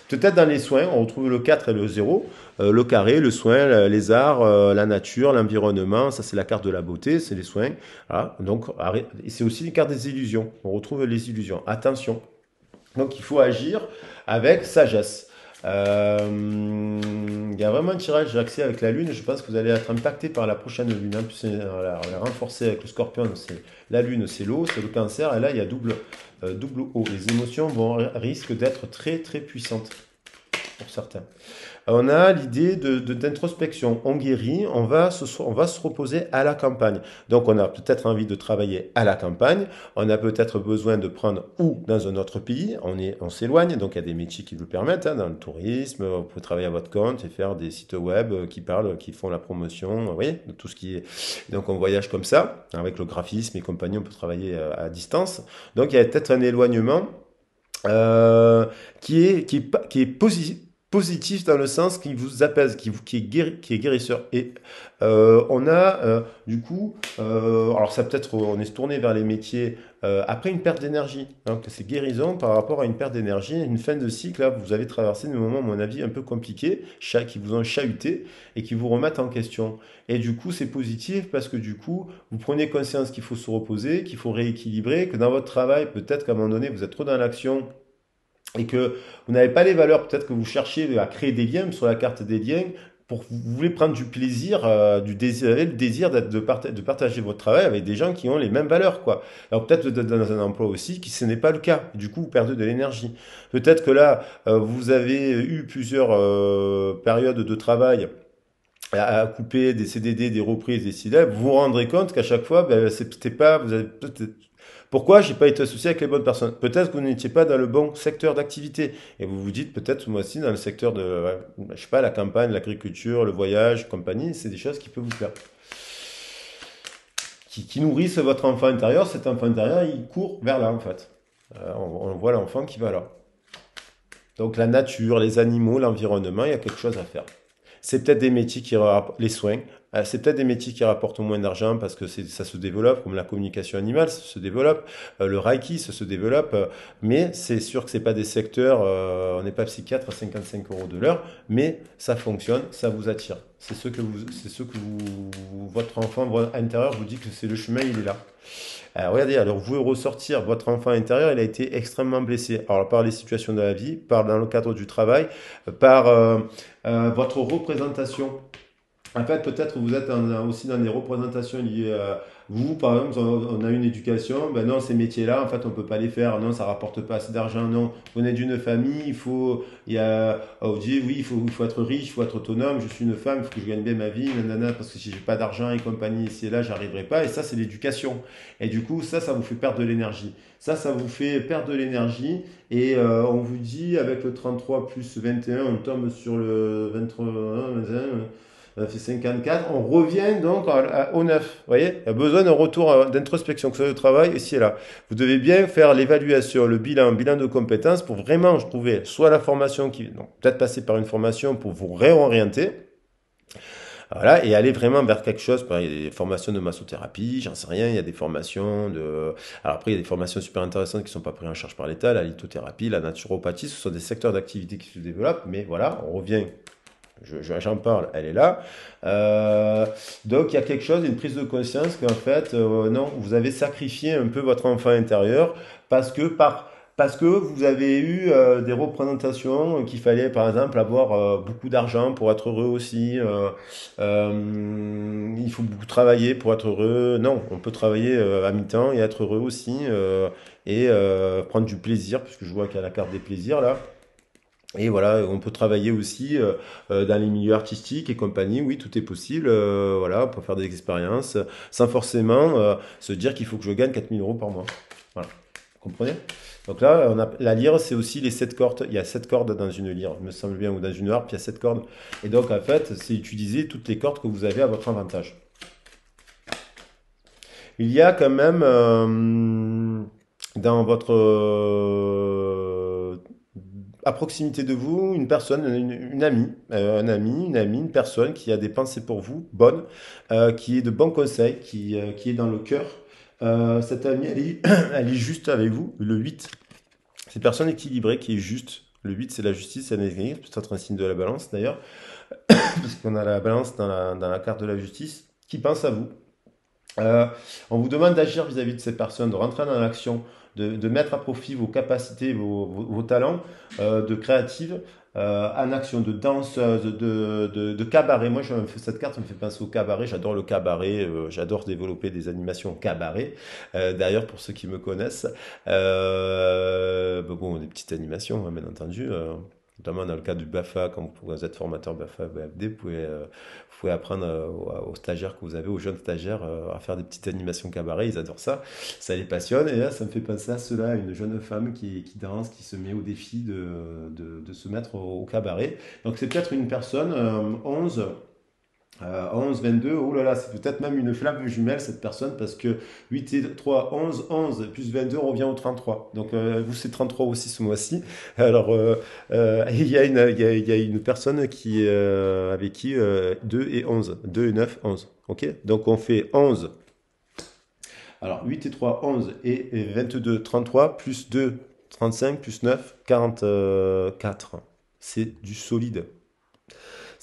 Peut-être dans les soins, on retrouve le 4 et le 0. Euh, le carré, le soin, les arts, euh, la nature, l'environnement. Ça, c'est la carte de la beauté, c'est les soins. Donc, c'est aussi une carte des illusions. On retrouve les illusions. Attention. Donc, il faut agir avec sagesse. Euh, il y a vraiment un tirage axé avec la Lune. Je pense que vous allez être impacté par la prochaine Lune. Hein, plus, euh, alors, avec le scorpion. C'est, la Lune, c'est l'eau, c'est le cancer. Et là, il y a double, euh, double eau. Les émotions vont, risquent d'être très, très puissantes pour certains on a l'idée de, d'introspection. On guérit, on va, se, on va se reposer à la campagne. Donc on a peut-être envie de travailler à la campagne, on a peut-être besoin de prendre ou dans un autre pays, on, est, on s'éloigne, donc il y a des métiers qui vous permettent, hein, dans le tourisme, vous pouvez travailler à votre compte et faire des sites web euh, qui parlent, qui font la promotion, vous voyez, tout ce qui est... Donc on voyage comme ça, avec le graphisme et compagnie, on peut travailler euh, à, distance. Donc il y a peut-être un éloignement euh, qui est, qui qui est positif positif dans le sens qui vous apaise, qui, qui, est, guérisseur. Et euh, on a euh, du coup, euh, alors ça peut-être on est tourné vers les métiers après une perte d'énergie. Donc, hein, c'est guérison par rapport à une perte d'énergie, une fin de cycle. vous avez traversé des moments, à mon avis, un peu compliqués, qui vous ont chahuté et qui vous remettent en question. Et du coup, c'est positif parce que du coup, vous prenez conscience qu'il faut se reposer, qu'il faut rééquilibrer, que dans votre travail, peut-être qu'à un moment donné, vous êtes trop dans l'action et que vous n'avez pas les valeurs, peut-être que vous cherchez à créer des liens sur la carte des liens, pour vous voulez prendre du plaisir, euh, du désir, euh, le désir de, de, partager votre travail avec des gens qui ont les mêmes valeurs, quoi. Alors peut-être dans un emploi aussi qui ce n'est pas le cas. Du coup, vous perdez de l'énergie. Peut-être que là, euh, vous avez eu plusieurs périodes de travail à, couper des CDD, des reprises, des syllabes, vous vous rendrez compte qu'à chaque fois, ben, c'était pas, vous avez peut-être pourquoi j'ai pas été associé avec les bonnes personnes Peut-être que vous n'étiez pas dans le bon secteur d'activité. Et vous vous dites peut-être moi aussi dans le secteur de, bah, je sais pas, la campagne, l'agriculture, le voyage, compagnie, c'est des choses qui peuvent vous faire. Qui, nourrissent votre enfant intérieur. Cet enfant intérieur, il court vers là en fait. Euh, on, on voit l'enfant qui va là. Donc la nature, les animaux, l'environnement, il y a quelque chose à faire. C'est peut-être des métiers qui les soins, euh, c'est peut-être des métiers qui rapportent moins d'argent parce que ça se développe, comme la communication animale, se développe, euh, le Reiki, se développe, euh, mais c'est sûr que ce c'est pas des secteurs, on n'est pas psychiatre à 55 euros de l'heure, mais ça fonctionne, ça vous attire. C'est ce que ce que votre enfant intérieur vous dit que c'est le chemin, il est là. regardez, alors vous ressortir votre enfant intérieur, il a été extrêmement blessé. par les situations de la vie, par dans le cadre du travail, par votre représentation en fait, peut-être vous êtes aussi dans des représentations liées. À, vous, par exemple, on, a une éducation. Ben non, ces métiers-là, en fait, on ne peut pas les faire. Non, ça rapporte pas assez d'argent. Non, vous êtes d'une famille. Il faut, il y a, on oh, dit oui, il faut, être riche, il faut être autonome. Je suis une femme, il faut que je gagne bien ma vie, nanana, parce que si j'ai pas d'argent et compagnie, ici et là, j'arriverai pas. Et ça, c'est l'éducation. Et du coup, ça, ça vous fait perdre de l'énergie. Ça, ça vous fait perdre de l'énergie. Et euh, on vous dit, avec le 33 plus 21, on tombe sur le 23, on et 54, on revient donc au 9. Vous voyez, il y a besoin d'un retour euh, d'introspection, que ce soit au travail, ici et là. Vous devez bien faire l'évaluation, le bilan, bilan de compétences pour vraiment trouver soit la formation qui, donc peut-être passer par une formation pour vous réorienter. Voilà, et aller vraiment vers quelque chose. Il y a des formations de massothérapie, j'en sais rien, il y a des formations de... Alors après, il y a des formations super intéressantes qui ne sont pas prises en charge par l'État, la lithothérapie, la naturopathie, ce sont des secteurs d'activité qui se développent, mais voilà, on revient j'en parle, elle est là. Euh, donc il y a quelque chose, une prise de conscience qu'en fait, euh, non, vous avez sacrifié un peu votre enfant intérieur parce que par parce que vous avez eu euh, des représentations qu'il fallait par exemple avoir beaucoup d'argent pour être heureux aussi, il faut beaucoup travailler pour être heureux, non, on peut travailler à mi-temps et être heureux aussi et prendre du plaisir, puisque je vois qu'il y a la carte des plaisirs là. Et voilà, on peut travailler aussi euh, euh, dans les milieux artistiques et compagnie. Oui, tout est possible. Euh, voilà, pour faire des expériences, sans forcément se dire qu'il faut que je gagne 4000 euros par mois. Voilà, Vous comprenez Donc là, la lyre, c'est aussi les 7 cordes. Il y a 7 cordes dans une lyre, me semble bien, ou dans une harpe, il y a 7 cordes. Et donc, en fait, c'est utiliser toutes les cordes que vous avez à votre avantage. Il y a quand même dans votre à proximité de vous une personne, une, amie, euh, un ami, une amie, une personne qui a des pensées pour vous, bonnes, euh, qui est de bons conseils, qui, euh, qui est dans le cœur. cette amie, elle est, juste avec vous, le 8. C'est personne équilibrée qui est juste. Le 8, c'est la justice, c'est peut-être un signe de la balance d'ailleurs, puisqu'on a la balance dans la carte de la justice, qui pense à vous. on vous demande d'agir vis-à-vis de cette personne, de rentrer dans l'action, de, mettre à profit vos capacités, vos, talents euh, de créative euh, en action, de danse, de, cabaret. Moi, je, cette carte me fait penser au cabaret. J'adore le cabaret. Euh, j'adore développer des animations cabaret. D'ailleurs, pour ceux qui me connaissent, ben bon, des petites animations, hein, bien entendu notamment dans le cas du BAFA, quand vous êtes formateur BAFA, BFD, vous pouvez, euh, vous pouvez apprendre euh, aux stagiaires que vous avez, aux jeunes stagiaires, euh, à faire des petites animations cabaret, ils adorent ça, ça les passionne, et là, ça me fait penser à cela, une jeune femme qui, danse, qui se met au défi de, se mettre au cabaret. Donc c'est peut-être une personne, 11, 11, euh, 22, oh là là, c'est peut-être même une flamme jumelle cette personne parce que 8 et 3, 11, 11 plus 22 revient au 33. Donc euh, vous, c'est 33 aussi ce mois-ci. Alors, euh, il y, a une, personne qui, avec qui 2 et 11, 2 et 9, 11. Ok Donc on fait 11. Alors 8 et 3, 11 et 22, 33 plus 2, 35 plus 9, 44. C'est du solide.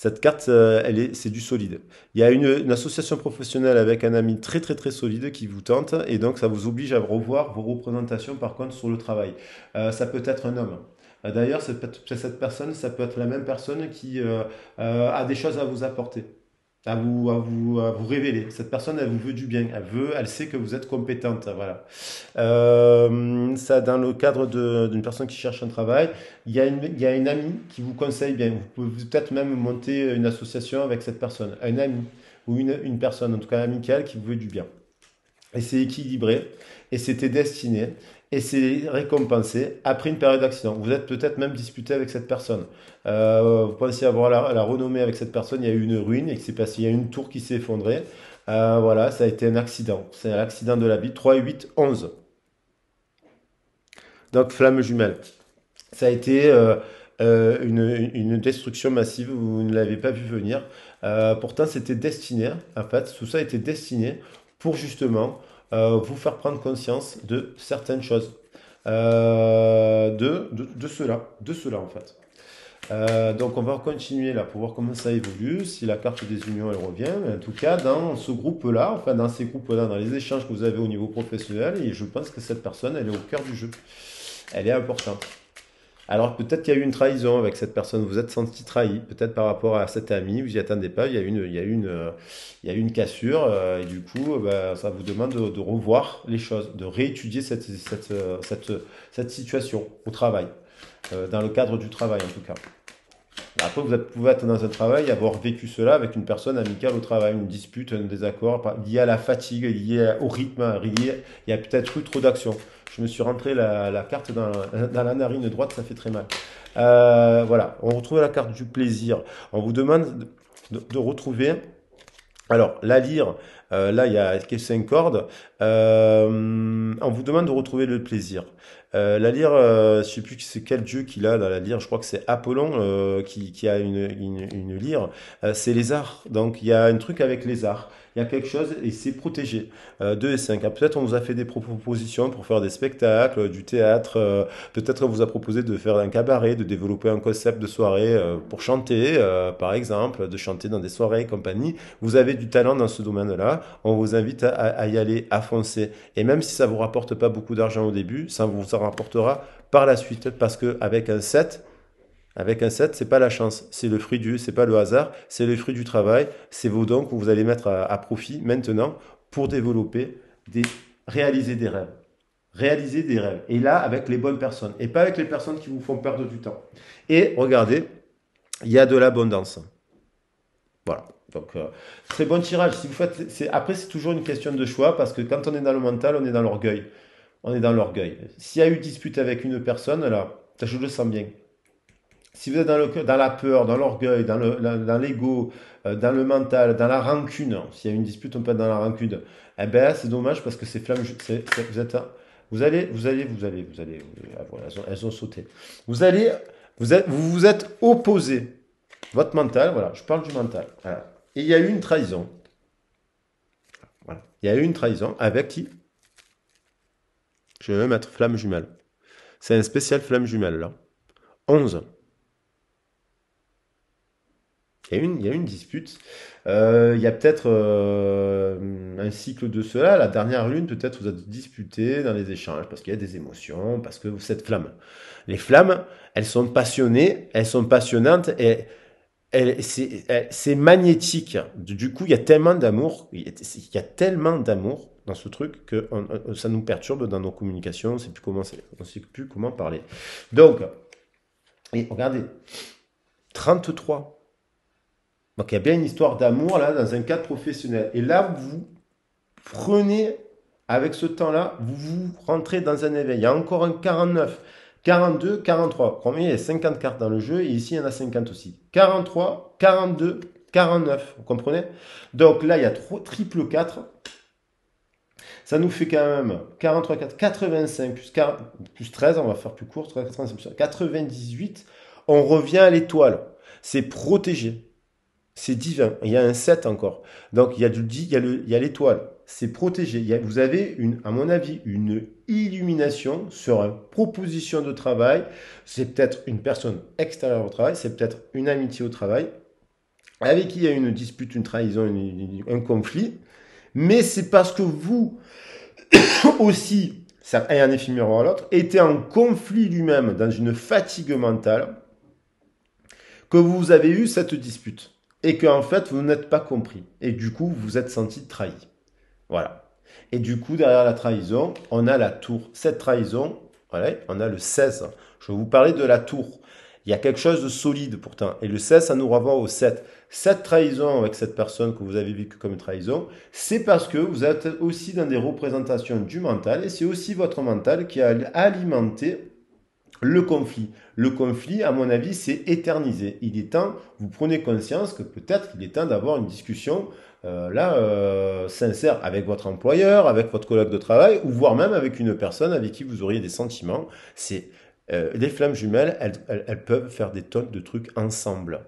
Cette carte, euh, elle est, c'est du solide. Il y a une, association professionnelle avec un ami très très très solide qui vous tente et donc ça vous oblige à revoir vos représentations par contre sur le travail. Euh, ça peut être un homme. Euh, d'ailleurs, cette, personne, ça peut être la même personne qui a des choses à vous apporter à vous, à vous, à vous révéler. Cette personne, elle vous veut du bien, elle veut, elle sait que vous êtes compétente. Voilà. Euh, ça, dans le cadre d'une personne qui cherche un travail, il y, a une, il y a une amie qui vous conseille bien. Vous pouvez peut-être même monter une association avec cette personne, Une amie ou une, une personne, en tout cas amicale, qui vous veut du bien. Et c'est équilibré et c'était destiné et c'est récompensé après une période d'accident. Vous êtes peut-être même disputé avec cette personne. Euh, vous pensez avoir la, renommée avec cette personne, il y a eu une ruine et que c'est passé, il y a une tour qui s'est effondrée. Euh, voilà, ça a été un accident. C'est un accident de la vie. 3, 8, 11. Donc, flamme jumelle. Ça a été euh, une, destruction massive, vous ne l'avez pas vu venir. pourtant, c'était destiné, en fait, tout ça était destiné pour justement euh, vous faire prendre conscience de certaines choses. Euh, de, de, cela, de cela en fait. Euh, donc on va continuer là pour voir comment ça évolue, si la carte des unions elle revient. Mais en tout cas, dans ce groupe-là, enfin dans ces groupes-là, dans les échanges que vous avez au niveau professionnel, et je pense que cette personne, elle est au cœur du jeu. Elle est importante. Alors peut-être qu'il y a eu une trahison avec cette personne, vous êtes senti trahi, peut-être par rapport à cet ami, vous n'y attendez pas, il y a une, il y a une, il y a une cassure, euh, et du coup, euh, bah, ça vous demande de, revoir les choses, de réétudier cette, cette, cette, situation au travail, euh, dans le cadre du travail en tout cas. Bah, après, vous pouvez être dans un travail, avoir vécu cela avec une personne amicale au travail, une dispute, un désaccord lié à la fatigue, lié au rythme, il y a peut-être eu trop d'action je me suis rentré la, carte dans, la narine droite, ça fait très mal. Euh, voilà, on retrouve la carte du plaisir. On vous demande de, retrouver alors, la lyre, euh, là, il y a cinq cordes. Euh, on vous demande de retrouver le plaisir. la lyre, je ne sais plus c'est quel dieu qu'il a dans la lyre. Je crois que c'est Apollon qui, a une, lyre. c'est les arts. Donc, il y a un truc avec les arts il y a quelque chose et c'est protégé. 2 euh, et 5. Peut-être on vous a fait des propositions pour faire des spectacles, du théâtre. Euh, peut-être on vous a proposé de faire un cabaret, de développer un concept de soirée euh, pour chanter, par exemple, de chanter dans des soirées et compagnie. Vous avez du talent dans ce domaine-là. On vous invite à, y aller, à foncer. Et même si ça vous rapporte pas beaucoup d'argent au début, ça vous en rapportera par la suite parce que avec un set… Avec un 7, c'est pas la chance, c'est le fruit du, c'est pas le hasard, c'est le fruit du travail, c'est vos dons que vous allez mettre à, profit maintenant pour développer, réaliser des rêves. Réaliser des rêves. Et là, avec les bonnes personnes. Et pas avec les personnes qui vous font perdre du temps. Et regardez, il y a de l'abondance. Voilà. Donc, euh, bon tirage. Si vous faites, après, c'est toujours une question de choix parce que quand on est dans le mental, on est dans l'orgueil. On est dans l'orgueil. S'il y a eu dispute avec une personne, là, je le sens bien. Si vous êtes dans, la peur, dans l'orgueil, dans l'ego, euh, dans, le mental, dans la rancune, s'il y a une dispute, on peut être dans la rancune, eh ben c'est dommage parce que ces flammes, c vous êtes, vous allez, vous allez, vous allez, vous allez, ah, elles, ont, sauté. Vous allez, vous êtes, vous, êtes opposé. Votre mental, voilà, je parle du mental. Et il y a eu une trahison. Voilà. Il y a eu une trahison avec qui Je vais mettre flamme jumelle. C'est un spécial flamme jumelle là. 11. Il y a une, il y a une dispute. Euh, il y a peut-être euh, un cycle de cela. La dernière lune, peut-être, vous êtes disputé dans les échanges parce qu'il y a des émotions, parce que cette flamme. Les flammes, elles sont passionnées, elles sont passionnantes et c'est magnétique. Du coup, il y a tellement d'amour, il y a tellement d'amour dans ce truc que ça nous perturbe dans nos communications. On ne sait plus comment, on sait plus comment parler. Donc, et regardez, 33 donc il y a bien une histoire d'amour là dans un cadre professionnel. Et là, vous prenez, avec ce temps-là, vous, vous rentrez dans un éveil. Il y a encore un 49, 42, 43. Combien il y a 50 cartes dans le jeu et ici il y en a 50 aussi. 43, 42, 49. Vous comprenez Donc là, il y a triple 4. Ça nous fait quand même 43, 4, 85 plus, 13, on va faire plus court, 98. On revient à l'étoile. C'est protégé. C'est divin. Il y a un 7 encore. Donc il y a du dit, il y a l'étoile. C'est protégé. vous avez, une, à mon avis, une illumination sur une proposition de travail. C'est peut-être une personne extérieure au travail. C'est peut-être une amitié au travail. Avec qui il y a une dispute, une trahison, un conflit. Mais c'est parce que vous aussi, ça est un effet à l'autre, était en conflit lui-même, dans une fatigue mentale, que vous avez eu cette dispute et que en fait vous n'êtes pas compris et du coup vous êtes senti trahi. Voilà. Et du coup derrière la trahison, on a la tour. Cette trahison, voilà, on a le 16. Je vous parlais de la tour. Il y a quelque chose de solide pourtant. Et le 16, ça nous renvoie au 7. Cette trahison avec cette personne que vous avez vécu comme trahison, c'est parce que vous êtes aussi dans des représentations du mental et c'est aussi votre mental qui a alimenté le conflit. Le conflit, à mon avis, c'est éternisé. Il est temps, vous prenez conscience que peut-être il est temps d'avoir une discussion euh, là euh, sincère avec votre employeur, avec votre collègue de travail, ou voire même avec une personne avec qui vous auriez des sentiments. C'est euh, les flammes jumelles, elles, elles, elles, peuvent faire des tonnes de trucs ensemble.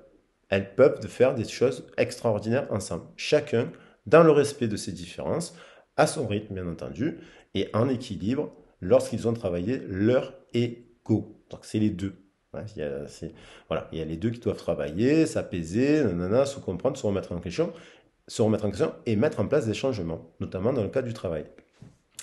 Elles peuvent faire des choses extraordinaires ensemble. Chacun, dans le respect de ses différences, à son rythme bien entendu, et en équilibre lorsqu'ils ont travaillé leur et go. Donc c'est les deux. il voilà, il y a les deux qui doivent travailler, s'apaiser, se comprendre, se remettre en question, se remettre en question et mettre en place des changements, notamment dans le cadre du travail.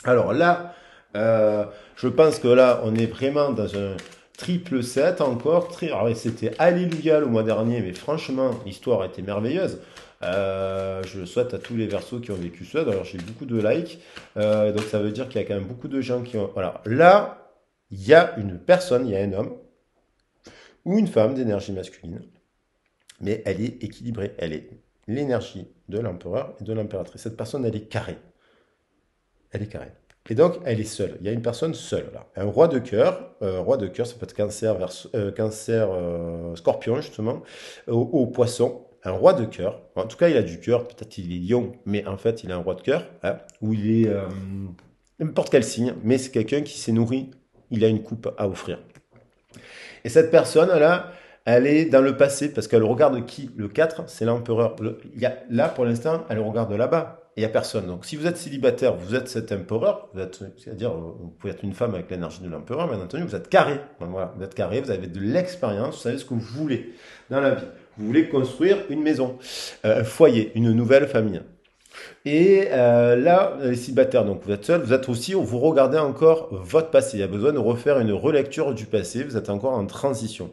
Alors là, euh, je pense que là, on est vraiment dans un triple 7 encore. Tri... Ah c'était Alléluia le mois dernier, mais franchement, l'histoire était merveilleuse. Euh, je le souhaite à tous les versos qui ont vécu ça. D'ailleurs, j'ai beaucoup de likes. Euh, donc, ça veut dire qu'il y a quand même beaucoup de gens qui ont. Voilà. Là, il y a une personne, il y a un homme ou une femme d'énergie masculine, mais elle est équilibrée, elle est l'énergie de l'empereur et de l'impératrice. Cette personne, elle est carrée. Elle est carrée. Et donc, elle est seule. Il y a une personne seule là. Un roi de cœur, euh, roi de cœur, ça peut être cancer, euh, cancer euh, scorpion justement, au, poisson. Un roi de cœur. En tout cas, il a du cœur. Peut-être il est lion, mais en fait, il a un roi de cœur. Hein, ou il est n'importe quel signe. Mais c'est quelqu'un qui s'est nourri il a une coupe à offrir. Et cette personne-là, elle est dans le passé parce qu'elle regarde qui Le 4, c'est l'empereur. Là, pour l'instant, elle regarde là-bas. Et Il n'y a personne. Donc, si vous êtes célibataire, vous êtes cet empereur. C'est-à-dire, vous pouvez être une femme avec l'énergie de l'empereur, bien entendu, vous êtes carré. vous êtes carré, vous avez de l'expérience, vous savez ce que vous voulez dans la vie. Vous voulez construire une maison, euh, un foyer, une nouvelle famille. Et euh, là, les euh, célibataires, donc vous êtes seul, vous êtes aussi, vous regardez encore votre passé. Il y a besoin de refaire une relecture du passé, vous êtes encore en transition.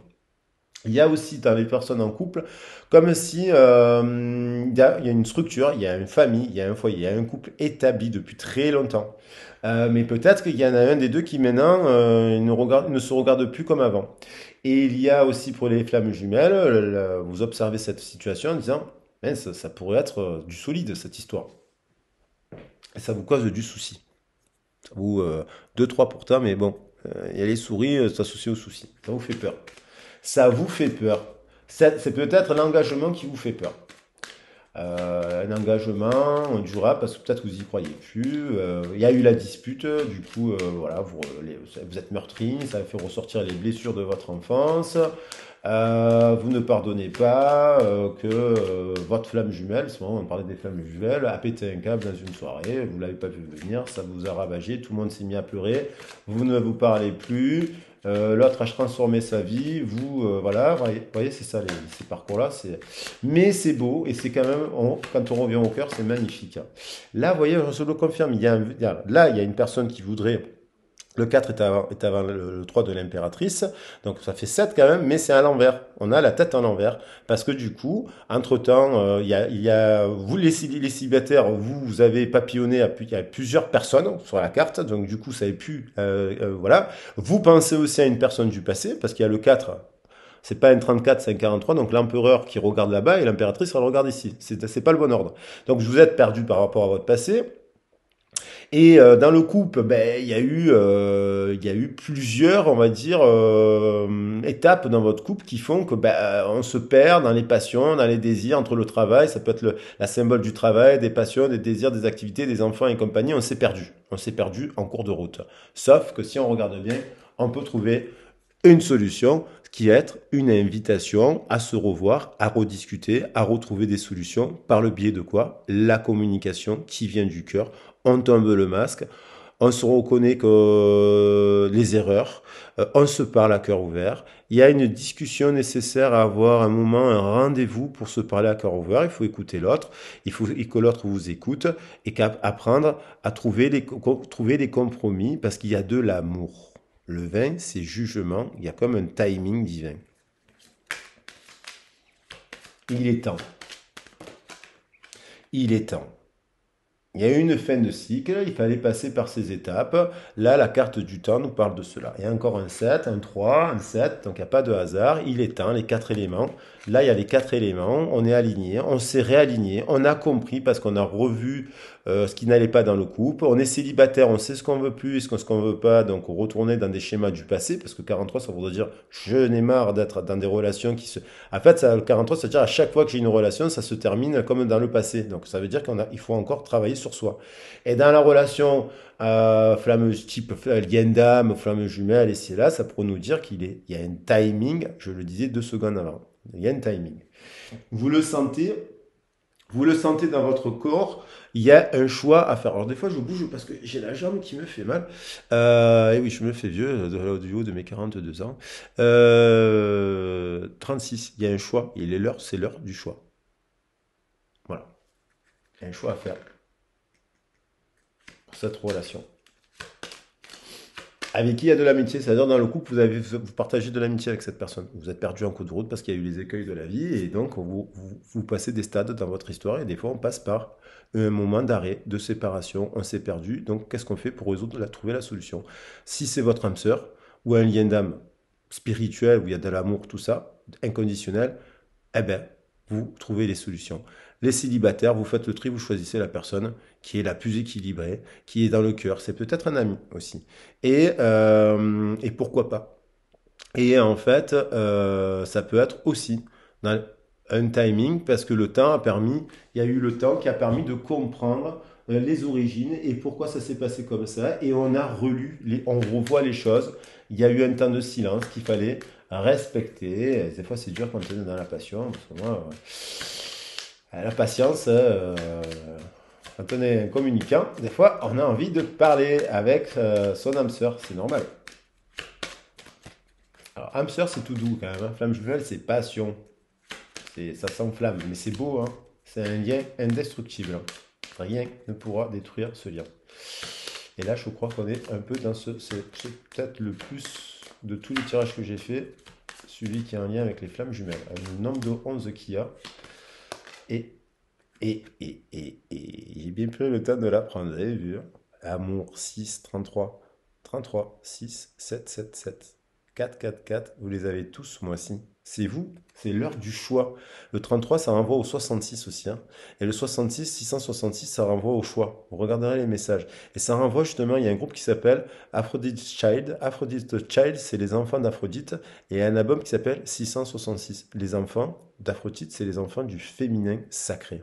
Il y a aussi dans les personnes en couple, comme si euh, il, y a, une structure, il y a une famille, il y a un foyer, il y a un couple établi depuis très longtemps. mais peut-être qu'il y en a un des deux qui maintenant ne, se regarde plus comme avant. Et il y a aussi pour les flammes jumelles, vous observez cette situation en disant, ça pourrait être du solide cette histoire ça vous cause du souci. ou vous, euh, deux, trois pourtant, mais bon, euh, il y a les souris, ça euh, associé au souci, Ça vous fait peur. Ça vous fait peur. C'est peut-être l'engagement qui vous fait peur. un engagement durable parce que peut-être vous y croyez plus. Il y a eu la dispute, du coup, voilà, vous, vous êtes meurtri, ça fait ressortir les blessures de votre enfance. Euh, vous ne pardonnez pas euh, que euh, votre flamme jumelle, ce moment on parlait des flammes jumelles, a pété un câble dans une soirée, vous l'avez pas vu venir, ça vous a ravagé, tout le monde s'est mis à pleurer, vous ne vous parlez plus, l'autre a transformé sa vie, vous, voilà, vous voyez, c'est ça, les, ces parcours-là, c'est... Mais c'est beau, et c'est quand même, on, quand on revient au cœur, c'est magnifique. Hein. Là, vous voyez, je se le confirme, il y a là, il y a une personne qui voudrait le 4 est avant, est avant, le 3 de l'impératrice, donc ça fait 7 quand même, mais c'est à l'envers. On a la tête à l'envers, parce que du coup, entre-temps, euh, il, y a, il y a, vous les, les célibataires, vous, avez papillonné à, plusieurs personnes sur la carte, donc du coup, ça a pu, euh, euh, voilà. Vous pensez aussi à une personne du passé, parce qu'il y a le 4 c'est pas un 34, c'est un 43. Donc l'empereur qui regarde là-bas et l'impératrice elle regarde ici. C'est pas le bon ordre. Donc vous êtes perdu par rapport à votre passé. Et dans le couple, il y a eu, plusieurs, on va dire, euh, étapes dans votre couple qui font que ben, euh, on se perd dans les passions, dans les désirs entre le travail. Ça peut être la symbole du travail, des passions, des désirs, des activités, des enfants et compagnie. On s'est perdu. On s'est perdu en cours de route. Sauf que si on regarde bien, on peut trouver une solution qui est une invitation à se revoir, à rediscuter, à retrouver des solutions par le biais de quoi La communication qui vient du cœur on tombe le masque, on se reconnaît que euh, les erreurs, euh, on se parle à cœur ouvert. Il y a une discussion nécessaire à avoir un moment, un rendez-vous pour se parler à cœur ouvert. Il faut écouter l'autre, il faut que l'autre vous écoute et apprendre à trouver trouver des compromis parce qu'il y a de l'amour. Le vin, c'est jugement, il y a comme un timing divin. Il est temps. Il est temps. Il y a une fin de cycle, il fallait passer par ces étapes. Là, la carte du temps nous parle de cela. Il y a encore un 7, un 3, un 7, donc il n'y a pas de hasard. Il est temps, les quatre éléments. Là, il y a les quatre éléments, on est aligné, on s'est réaligné, on a compris parce qu'on a revu euh, ce qui n'allait pas dans le couple. On est célibataire, on sait ce qu'on veut plus, ce qu'on ne veut pas, donc on dans des schémas du passé, parce que 43, ça voudrait dire je n'ai marre d'être dans des relations qui se... En fait, 43, ça veut dire à chaque fois que j'ai une relation, ça se termine comme dans le passé. Donc ça veut dire qu'il faut encore travailler soi. Et dans la relation euh, flammeuse type lien d'âme, flamme jumelle, et c'est là, ça pourrait nous dire qu'il est, il y a un timing, je le disais deux secondes avant. Il y a un timing. Vous le sentez, vous le sentez dans votre corps, il y a un choix à faire. Alors des fois, je bouge parce que j'ai la jambe qui me fait mal. Euh, et oui, je me fais vieux, de mes 42 ans. 36, euh, il y a un choix. Il est l'heure, c'est l'heure du choix. Voilà. un choix à faire cette relation. Avec qui il y a de l'amitié, c'est-à-dire dans le couple, vous, avez, vous partagez de l'amitié avec cette personne. Vous êtes perdu en coup de route parce qu'il y a eu les écueils de la vie et donc vous, vous, passez des stades dans votre histoire et des fois on passe par un moment d'arrêt, de séparation, on s'est perdu. Donc qu'est-ce qu'on fait pour résoudre, la, trouver la solution Si c'est votre âme sœur ou un lien d'âme spirituel où il y a de l'amour, tout ça, inconditionnel, eh bien, vous trouvez les solutions. Les célibataires, vous faites le tri, vous choisissez la personne qui est la plus équilibrée, qui est dans le cœur. C'est peut-être un ami aussi. Et, euh, pourquoi pas Et en fait, euh, ça peut être aussi un timing parce que le temps a permis, il y a eu le temps qui a permis de comprendre euh, les origines et pourquoi ça s'est passé comme ça. Et on a relu, on revoit les choses. Il y a eu un temps de silence qu'il fallait respecter. Des fois, c'est dur quand on est dans la passion. Euh, la patience, quand on est un communicant, des fois, on a envie de parler avec euh, son âme sœur, c'est normal. Alors, âme sœur, c'est tout doux quand même. Hein. Flamme jumelle, c'est passion. C'est, ça flamme, mais c'est beau. Hein. C'est un lien indestructible. Hein. Rien ne pourra détruire ce lien. Et là, je crois qu'on est un peu dans ce. C'est, peut-être le plus de tous les tirages que j'ai fait, celui qui a un lien avec les flammes jumelles. Le nombre de 11 qu'il y a. Et, et, et, et, et j'ai bien pris le temps de l'apprendre, vous avez vu. Hein Amour 6, 33, 33, 6, 7, 7, 7, 4, 4, 4, vous les avez tous ce mois-ci. C'est vous, c'est l'heure du choix. Le 33, ça renvoie au 66 aussi. Hein. Et le 66, 666, ça renvoie au choix. Vous regarderez les messages. Et ça renvoie justement, il y a un groupe qui s'appelle Aphrodite Child. Aphrodite Child, c'est les enfants d'Aphrodite. Et un album qui s'appelle 666. Les enfants d'Aphrodite, c'est les enfants du féminin sacré.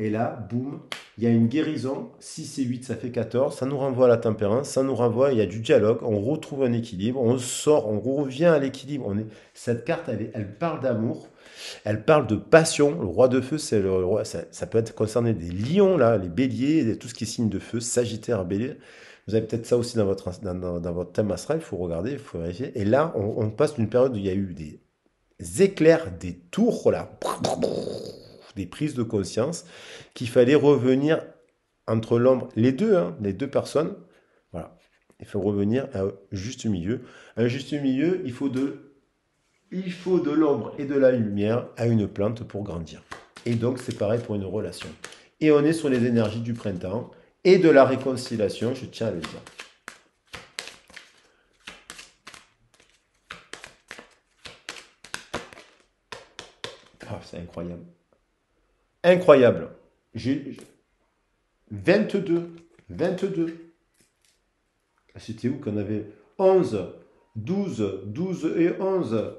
Et là, boum, il y a une guérison. 6 et 8, ça fait 14. Ça nous renvoie à la tempérance. Ça nous renvoie, il y a du dialogue. On retrouve un équilibre. On sort, on revient à l'équilibre. On Cette carte, elle, parle d'amour. Elle parle de passion. Le roi de feu, c'est le roi. Ça, peut être concerné des lions, là, les béliers, tout ce qui est signe de feu, sagittaire, bélier. Vous avez peut-être ça aussi dans votre, votre thème astral. Il faut regarder, il faut vérifier. Et là, on, passe d'une période où il y a eu des éclairs, des tours, là des prises de conscience qu'il fallait revenir entre l'ombre, les deux, hein, les deux personnes. Voilà. Il faut revenir à juste milieu. Un juste milieu, il faut de, de l'ombre et de la lumière à une plante pour grandir. Et donc, c'est pareil pour une relation. Et on est sur les énergies du printemps et de la réconciliation, je tiens à le dire. Ah, c'est incroyable incroyable. J'ai 22, 22. Ah, c'était où qu'on avait 11, 12, 12 et 11.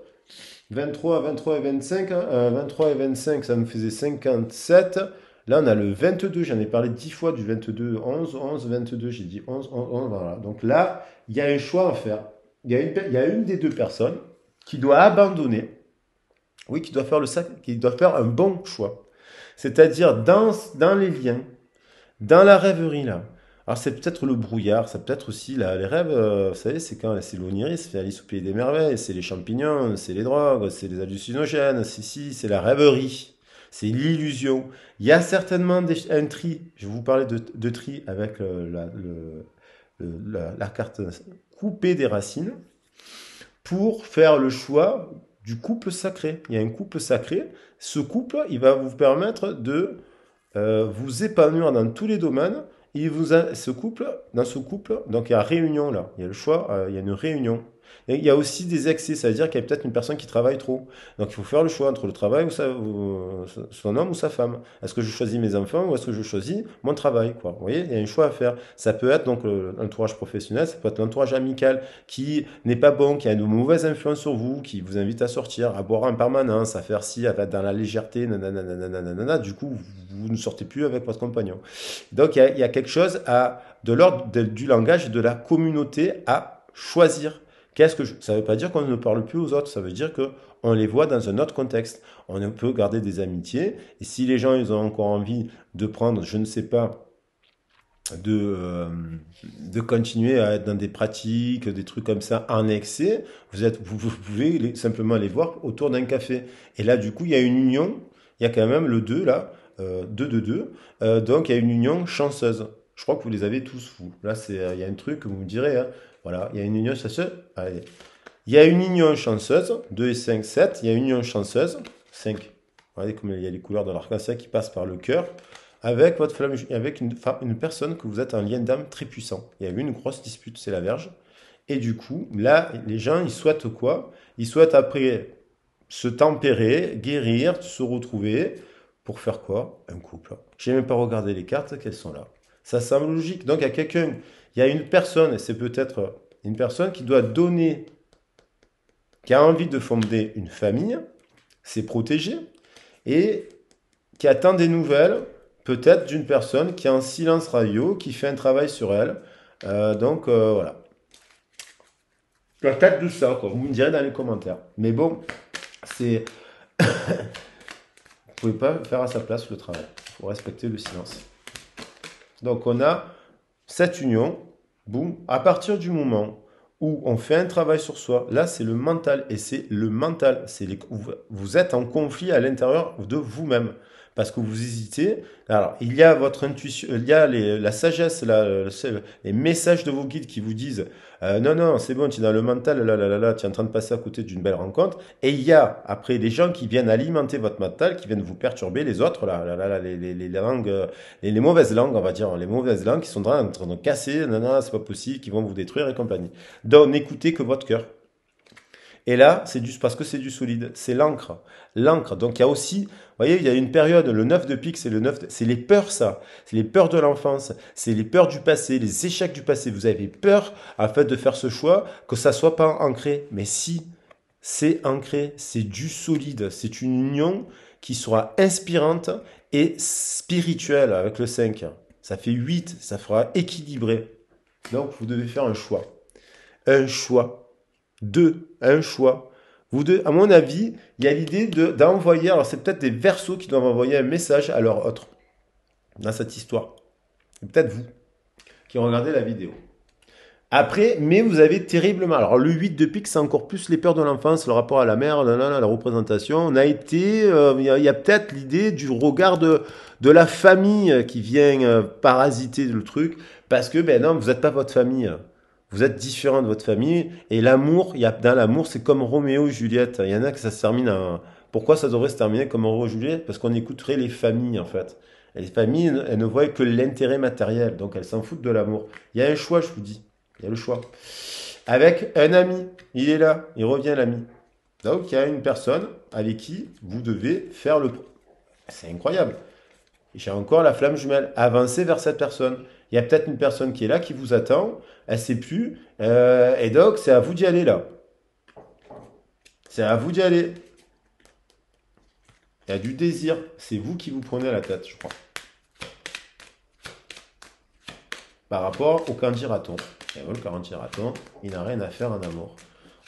23, 23 et 25. 23 hein, euh, et 25, ça me faisait 57. Là, on a le 22, j'en ai parlé 10 fois du 22, 11, 11, 22, j'ai dit 11, 11, 11, voilà. Donc là, il y a un choix à faire. Il y, a une, y a une des deux personnes qui doit abandonner, oui, qui doit faire, le sac, qui doit faire un bon choix. C'est-à-dire dans, dans les liens, dans la rêverie là. Alors c'est peut-être le brouillard, c'est peut-être aussi les rêves, euh, vous savez, c'est quand c'est l'oniris, c'est Alice au pays des merveilles, c'est les champignons, c'est les drogues, c'est les hallucinogènes, c'est si, c'est la rêverie, c'est l'illusion. Il y a certainement des, un tri, je vous parlais de, tri avec euh, la, la, la carte coupée des racines, pour faire le choix du couple sacré. Il y a un couple sacré. Ce couple, il va vous permettre de euh, vous épanouir dans tous les domaines. Et vous ce couple, dans ce couple, donc il y a réunion là. Il y a le choix, euh, il y a une réunion il y a aussi des excès, ça veut dire qu'il y a peut-être une personne qui travaille trop. Donc il faut faire le choix entre le travail ou, euh, son homme ou sa femme. Est-ce que je choisis mes enfants ou est-ce que je choisis mon travail quoi. Vous voyez, il y a un choix à faire. Ça peut être donc l'entourage professionnel, ça peut être l'entourage amical qui n'est pas bon, qui a une mauvaise influence sur vous, qui vous invite à sortir, à boire en permanence, à faire ci, à être dans la légèreté, Du coup, vous ne sortez plus avec votre compagnon. Donc il y a, il y a quelque chose à, de l'ordre du langage de la communauté à choisir. Qu'est-ce que Ça ne veut pas dire qu'on ne parle plus aux autres, ça veut dire que on les voit dans un autre contexte. On peut garder des amitiés, et si les gens ils ont encore envie de prendre, je ne sais pas, de, euh, de continuer à être dans des pratiques, des trucs comme ça en vous, êtes, vous, pouvez simplement les voir autour d'un café. Et là, du coup, il y a une union, il y a quand même le 2 là, 2 de 2, donc il y a une union chanceuse. Je crois que vous les avez tous, vous. Là, euh, il y a un truc que vous me direz, hein, voilà, il y a une union chanceuse. Il y a une union chanceuse. 2 et 5, 7. Il y a une union chanceuse. 5. Regardez comme il y a les couleurs de l'arc-en-ciel qui passent par le cœur. Avec, votre flamme, avec une, une personne que vous êtes un lien d'âme très puissant. Il y a eu une grosse dispute, c'est la verge. Et du coup, là, les gens, ils souhaitent quoi Ils souhaitent après se tempérer, guérir, se retrouver pour faire quoi Un couple. n'ai même pas regardé les cartes, qu'elles sont là. Ça semble logique. Donc il y a quelqu'un, il y a une personne, et c'est peut-être une personne qui doit donner, qui a envie de fonder une famille, c'est protégé et qui attend des nouvelles, peut-être d'une personne qui a un silence radio, qui fait un travail sur elle. Euh, donc euh, voilà. Peut-être tout ça, Vous me direz dans les commentaires. Mais bon, c'est. Vous pouvez pas faire à sa place le travail. Il faut respecter le silence. Donc on a cette union, boum, à partir du moment où on fait un travail sur soi, là c'est le mental et c'est le mental, c'est les, vous êtes en conflit à l'intérieur de vous-même parce que vous hésitez. Alors, il y a votre intuition, il y a la sagesse, euh, les messages de vos guides qui vous disent euh, non, non, c'est bon, tu es dans le mental, là, là, là, là, tu es en train de passer à côté d'une belle rencontre. Et il y a après des gens qui viennent alimenter votre mental, qui viennent vous perturber, les autres, là, là, là, les, langues, euh, les, mauvaises langues, on va dire, les mauvaises langues qui sont en train de casser, non, non, c'est pas possible, qui vont vous détruire et compagnie. Donc, n'écoutez que votre cœur. Et là, c'est parce que c'est du solide, c'est l'encre. L'encre. Donc il y a aussi, vous voyez, il y a une période, le 9 de pique, c'est le 9, c'est les peurs ça, c'est les peurs de l'enfance, c'est les peurs du passé, les échecs du passé. Vous avez peur fait de faire ce choix que ça soit pas ancré. Mais si, c'est ancré, c'est du solide, c'est une union qui sera inspirante et spirituelle avec le 5. Ça fait 8, ça fera équilibré. Donc vous devez faire un choix. Un choix deux, un choix. Vous deux, à mon avis, il y a l'idée d'envoyer, alors c'est peut-être des versos qui doivent envoyer un message à leur autre dans cette histoire. Peut-être vous qui regardez la vidéo. Après, mais vous avez terriblement. Alors, le 8 de pique, c'est encore plus les peurs de l'enfance, le rapport à la mère, la, représentation. On a été. Euh, il y a, peut-être l'idée du regard de, la famille qui vient euh, parasiter le truc, parce que, ben non, vous n'êtes pas votre famille. Vous êtes différent de votre famille et l'amour, il a dans l'amour, c'est comme Roméo et Juliette. Il y en a que ça se termine en... Pourquoi ça devrait se terminer comme Roméo et Juliette Parce qu'on écouterait les familles en fait. les familles, elles ne voient que l'intérêt matériel, donc elles s'en foutent de l'amour. Il y a un choix, je vous dis. Il y a le choix. Avec un ami, il est là, il revient l'ami. Donc il y a une personne avec qui vous devez faire le... C'est incroyable. J'ai encore la flamme jumelle. Avancez vers cette personne. Il y a peut-être une personne qui est là, qui vous attend, elle ne sait plus. Euh, et donc, c'est à vous d'y aller là. C'est à vous d'y aller. Il y a du désir. C'est vous qui vous prenez la tête, je crois. Par rapport au quand dira-t-on. Et il n'a rien à faire en amour.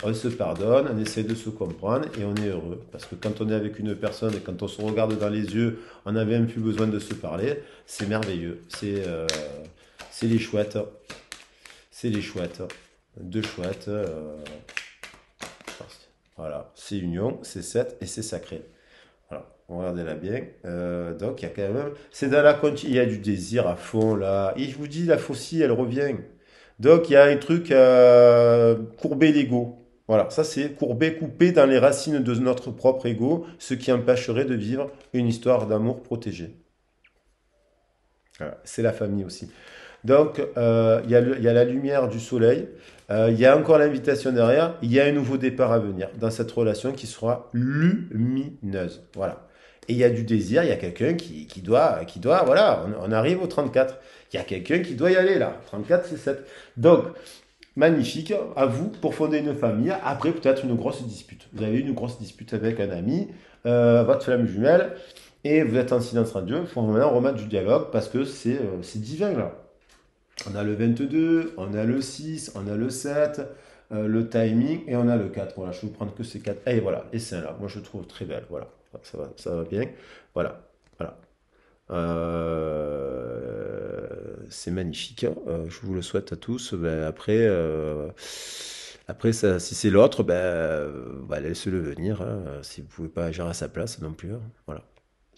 On se pardonne, on essaie de se comprendre et on est heureux. Parce que quand on est avec une personne et quand on se regarde dans les yeux, on n'a même plus besoin de se parler, c'est merveilleux. C'est. Euh, c'est les chouettes. C'est les chouettes. Deux chouettes. Euh, voilà, c'est union, c'est 7 et c'est sacré. Voilà, regardez-la bien. Euh, donc il y a quand même, c'est dans la il y a du désir à fond là. Et je vous dis, la faucille, elle revient. Donc il y a un truc à euh, courber l'ego. Voilà, ça c'est courber, couper dans les racines de notre propre ego, ce qui empêcherait de vivre une histoire d'amour protégée. Voilà, c'est la famille aussi. Donc, euh, il, y a la lumière du soleil, euh, il y a encore l'invitation derrière, il y a un nouveau départ à venir dans cette relation qui sera lumineuse. Voilà. Et il y a du désir, il y a quelqu'un qui, doit, qui doit, voilà, on, arrive au 34. Il y a quelqu'un qui doit y aller là. 34, c'est 7. Donc, magnifique, à vous, pour fonder une famille, après peut-être une grosse dispute. Vous avez eu une grosse dispute avec un ami, euh, votre flamme jumelle, et vous êtes en silence radieux, il faut maintenant remettre du dialogue parce que c'est euh, divin là on a le 22, on a le 6, on a le 7, euh, le timing et on a le 4. Voilà, je vais vous prendre que ces 4. Et voilà, et c'est là. Moi, je trouve très belle. Voilà, ça va, bien. Voilà, voilà. Euh, c'est magnifique. Hein. Euh, je vous le souhaite à tous. Ben, après, après si c'est l'autre, ben, laissez-le venir. Hein. Si vous ne pouvez pas agir à sa place non plus. Hein. Voilà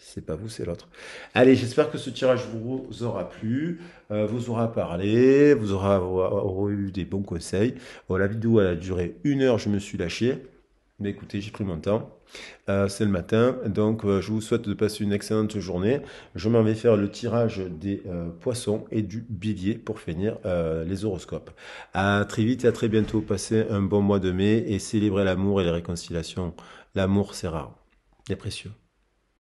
c'est pas vous, c'est l'autre. Allez, j'espère que ce tirage vous aura plu, euh, vous aura parlé, vous aura, eu des bons conseils. Bon, la vidéo a duré une heure, je me suis lâché. Mais écoutez, j'ai pris mon temps. Euh, c'est le matin. Donc, euh, je vous souhaite de passer une excellente journée. Je m'en vais faire le tirage des poissons et du billet pour finir les horoscopes. À très vite et à très bientôt. Passez un bon mois de mai et célébrez l'amour et les réconciliations. L'amour, c'est rare et précieux.